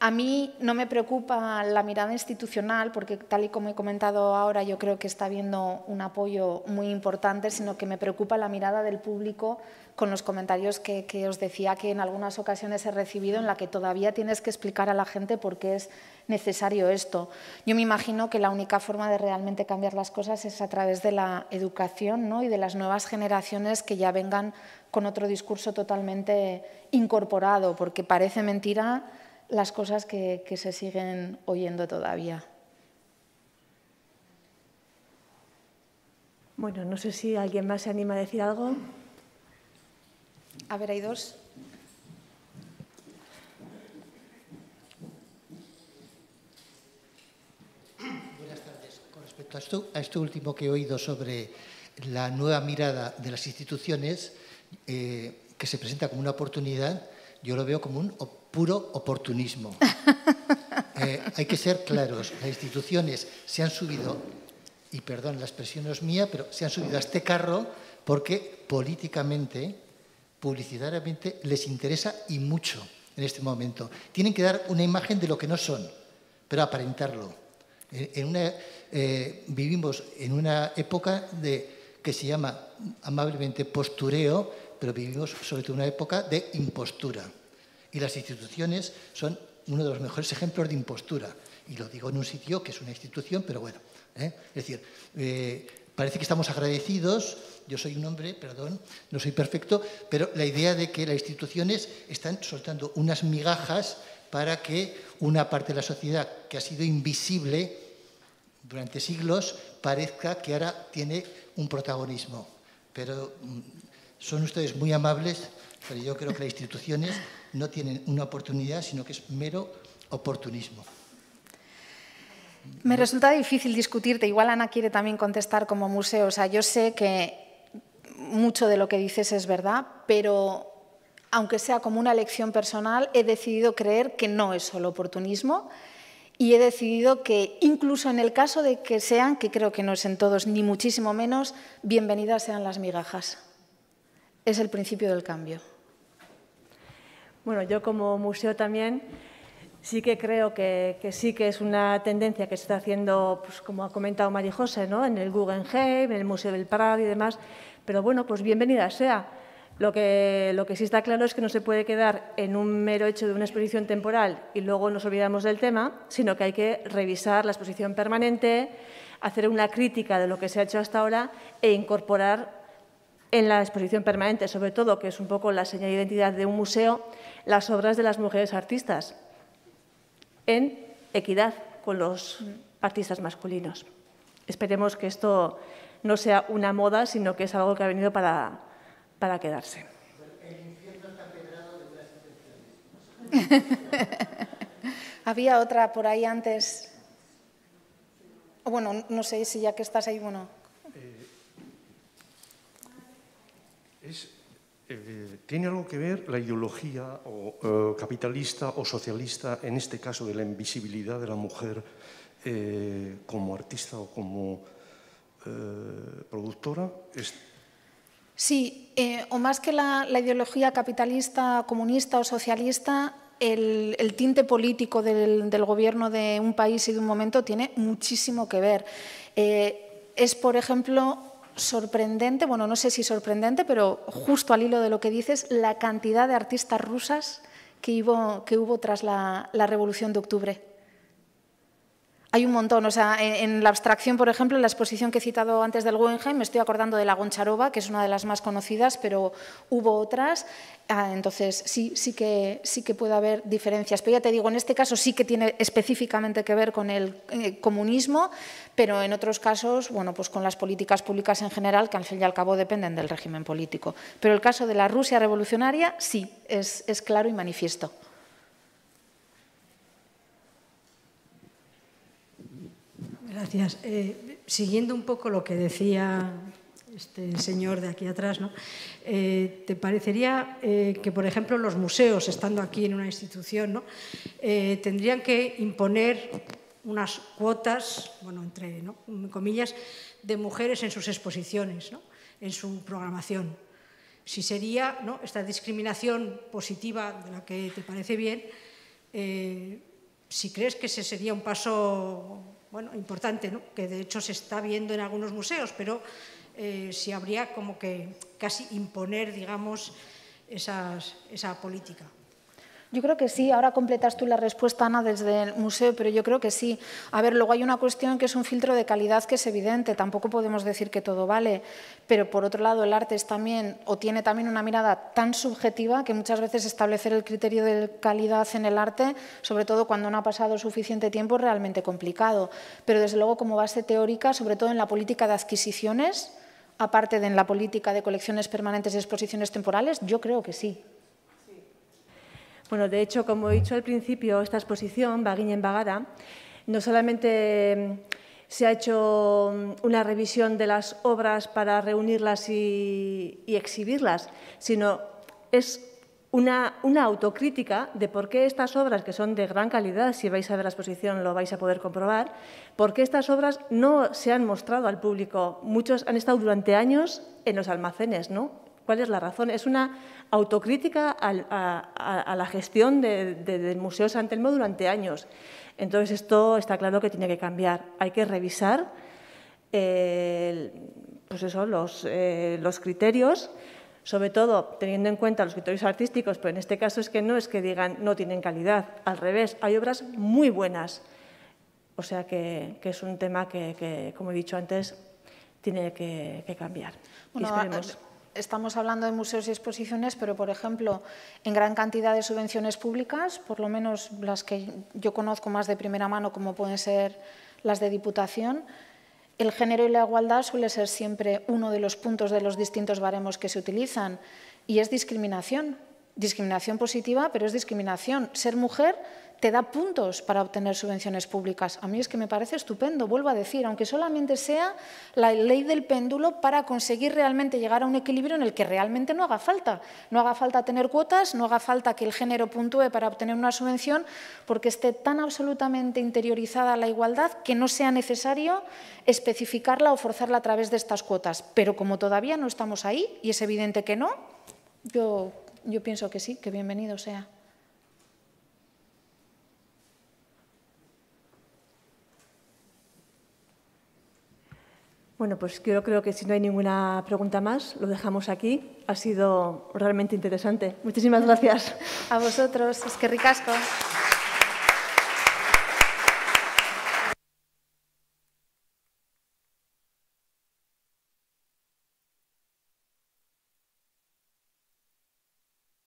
a mí no me preocupa la mirada institucional, porque tal y como he comentado ahora, yo creo que está habiendo un apoyo muy importante, sino que me preocupa la mirada del público con los comentarios que, os decía que en algunas ocasiones he recibido, en la que todavía tienes que explicar a la gente por qué es necesario esto. Yo me imagino que la única forma de realmente cambiar las cosas es a través de la educación y de las nuevas generaciones que ya vengan con otro discurso totalmente incorporado, porque parece mentira las cosas que, se siguen oyendo todavía. Bueno, no sé si alguien más se anima a decir algo. A ver, hay dos. Buenas tardes. Con respecto a esto, a esto último que he oído sobre la nueva mirada de las instituciones, eh, que se presenta como una oportunidad, yo lo veo como un puro oportunismo. Eh, hay que ser claros, las instituciones se han subido, y perdón, la expresión no es mía, pero se han subido a este carro porque políticamente, publicitariamente, les interesa y mucho en este momento. Tienen que dar una imagen de lo que no son, pero aparentarlo. Eh, eh, vivimos en una época de, que se llama amablemente postureo, pero vivimos sobre todo una época de impostura. Y las instituciones son uno de los mejores ejemplos de impostura. Y lo digo en un sitio que es una institución, pero bueno. ¿eh? Es decir, eh, parece que estamos agradecidos. Yo soy un hombre, perdón, no soy perfecto, pero la idea de que las instituciones están soltando unas migajas para que una parte de la sociedad que ha sido invisible durante siglos parezca que ahora tiene un protagonismo. Pero mm, son ustedes muy amables, pero yo creo que las instituciones no tienen una oportunidad, sino que es mero oportunismo. Me resulta difícil discutirte. Igual Ana quiere también contestar como museo. O sea, yo sé que mucho de lo que dices es verdad, pero aunque sea como una elección personal, he decidido creer que no es solo oportunismo y he decidido que incluso en el caso de que sean, que creo que no es en todos, ni muchísimo menos, bienvenidas sean las migajas. Es el principio del cambio. Bueno, yo como museo también sí que creo que, sí que es una tendencia que se está haciendo, pues como ha comentado José, ¿no? en el Guggenheim, en el Museo del Prado y demás. Pero bueno, pues bienvenida sea. Lo que, lo que sí está claro es que no se puede quedar en un mero hecho de una exposición temporal y luego nos olvidamos del tema, sino que hay que revisar la exposición permanente, hacer una crítica de lo que se ha hecho hasta ahora e incorporar en la exposición permanente, sobre todo, que es un poco la señal de identidad de un museo, las obras de las mujeres artistas en equidad con los artistas masculinos. Esperemos que esto no sea una moda, sino que es algo que ha venido para, para quedarse. Había otra por ahí antes. Bueno, no sé si ya que estás ahí, bueno. Eh, ¿tiene algo que ver la ideología eh, capitalista o socialista, en este caso de la invisibilidad de la mujer eh, como artista o como productora? Sí, o más que la, ideología capitalista, comunista o socialista, el, tinte político del, del, gobierno de un país y de un momento tiene muchísimo que ver. es, por ejemplo, sorprendente, bueno, no sé si sorprendente, pero justo al hilo de lo que dices, la cantidad de artistas rusas que hubo, tras la Revolución de Octubre. Hay un montón, o sea, en, la abstracción, por ejemplo, en la exposición que he citado antes del Guggenheim, me estoy acordando de la Goncharova, que es una de las más conocidas, pero hubo otras, ah, entonces sí, sí que, sí que puede haber diferencias. Pero ya te digo, en este caso sí que tiene específicamente que ver con el eh, comunismo, pero en otros casos, bueno, pues con las políticas públicas en general, que al fin y al cabo dependen del régimen político. Pero el caso de la Rusia revolucionaria sí, es claro y manifiesto. Gracias. Eh, siguiendo un poco lo que decía este señor de aquí atrás, ¿no? Eh, ¿Te parecería eh, que, por ejemplo, los museos, estando aquí en una institución, tendrían que imponer unas cuotas, bueno, entre comillas, de mujeres en sus exposiciones, en su programación? Si sería ¿no? esta discriminación positiva de la que te parece bien, si crees que ese sería un paso bueno, importante, ¿no? que de hecho se está viendo en algunos museos, pero eh, si habría como que casi imponer, digamos, esa política. Yo creo que sí, ahora completas tú la respuesta, Ana, desde el museo, pero yo creo que sí. A ver, luego hay una cuestión que es un filtro de calidad que es evidente, tampoco podemos decir que todo vale, pero por otro lado el arte es también, o tiene también una mirada tan subjetiva que muchas veces establecer el criterio de calidad en el arte, sobre todo cuando no ha pasado suficiente tiempo, es realmente complicado. Pero desde luego como base teórica, sobre todo en la política de adquisiciones, aparte de en la política de colecciones permanentes y exposiciones temporales, yo creo que sí. Bueno, de hecho, como he dicho al principio, esta exposición, en Bagada, no solamente mm, se ha hecho mm, una revisión de las obras para reunirlas y, exhibirlas, sino es una, una, autocrítica de por qué estas obras, que son de gran calidad, si vais a ver la exposición lo vais a poder comprobar, por qué estas obras no se han mostrado al público. Muchos han estado durante años en los almacenes, ¿no? ¿Cuál es la razón? Es una autocrítica a, la gestión del Museo San Telmo durante años. Entonces, esto está claro que tiene que cambiar. Hay que revisar eh, pues eh, los, criterios sobre todo teniendo en cuenta los criterios artísticos, pero en este caso es que no es que digan no tienen calidad, al revés, hay obras muy buenas. O sea que, es un tema que, como he dicho antes, tiene que, cambiar estamos hablando de museos y exposiciones, pero por ejemplo, en gran cantidad de subvenciones públicas, por lo menos las que yo conozco más de primera mano, como pueden ser las de Diputación, el género y la igualdad suele ser siempre uno de los puntos de los distintos baremos que se utilizan y es discriminación. Discriminación positiva, pero es discriminación. Ser mujer te da puntos para obtener subvenciones públicas. A mí es que me parece estupendo, vuelvo a decir, aunque solamente sea la ley del péndulo para conseguir realmente llegar a un equilibrio en el que realmente no haga falta. No haga falta tener cuotas, no haga falta que el género puntúe para obtener una subvención, porque esté tan absolutamente interiorizada la igualdad que no sea necesario especificarla o forzarla a través de estas cuotas. Pero como todavía no estamos ahí, y es evidente que no, yo, yo pienso que sí, que bienvenido sea. Bueno, pues yo creo que si no hay ninguna pregunta más, lo dejamos aquí. Ha sido realmente interesante. Muchísimas gracias. A vosotros, es que ricasco.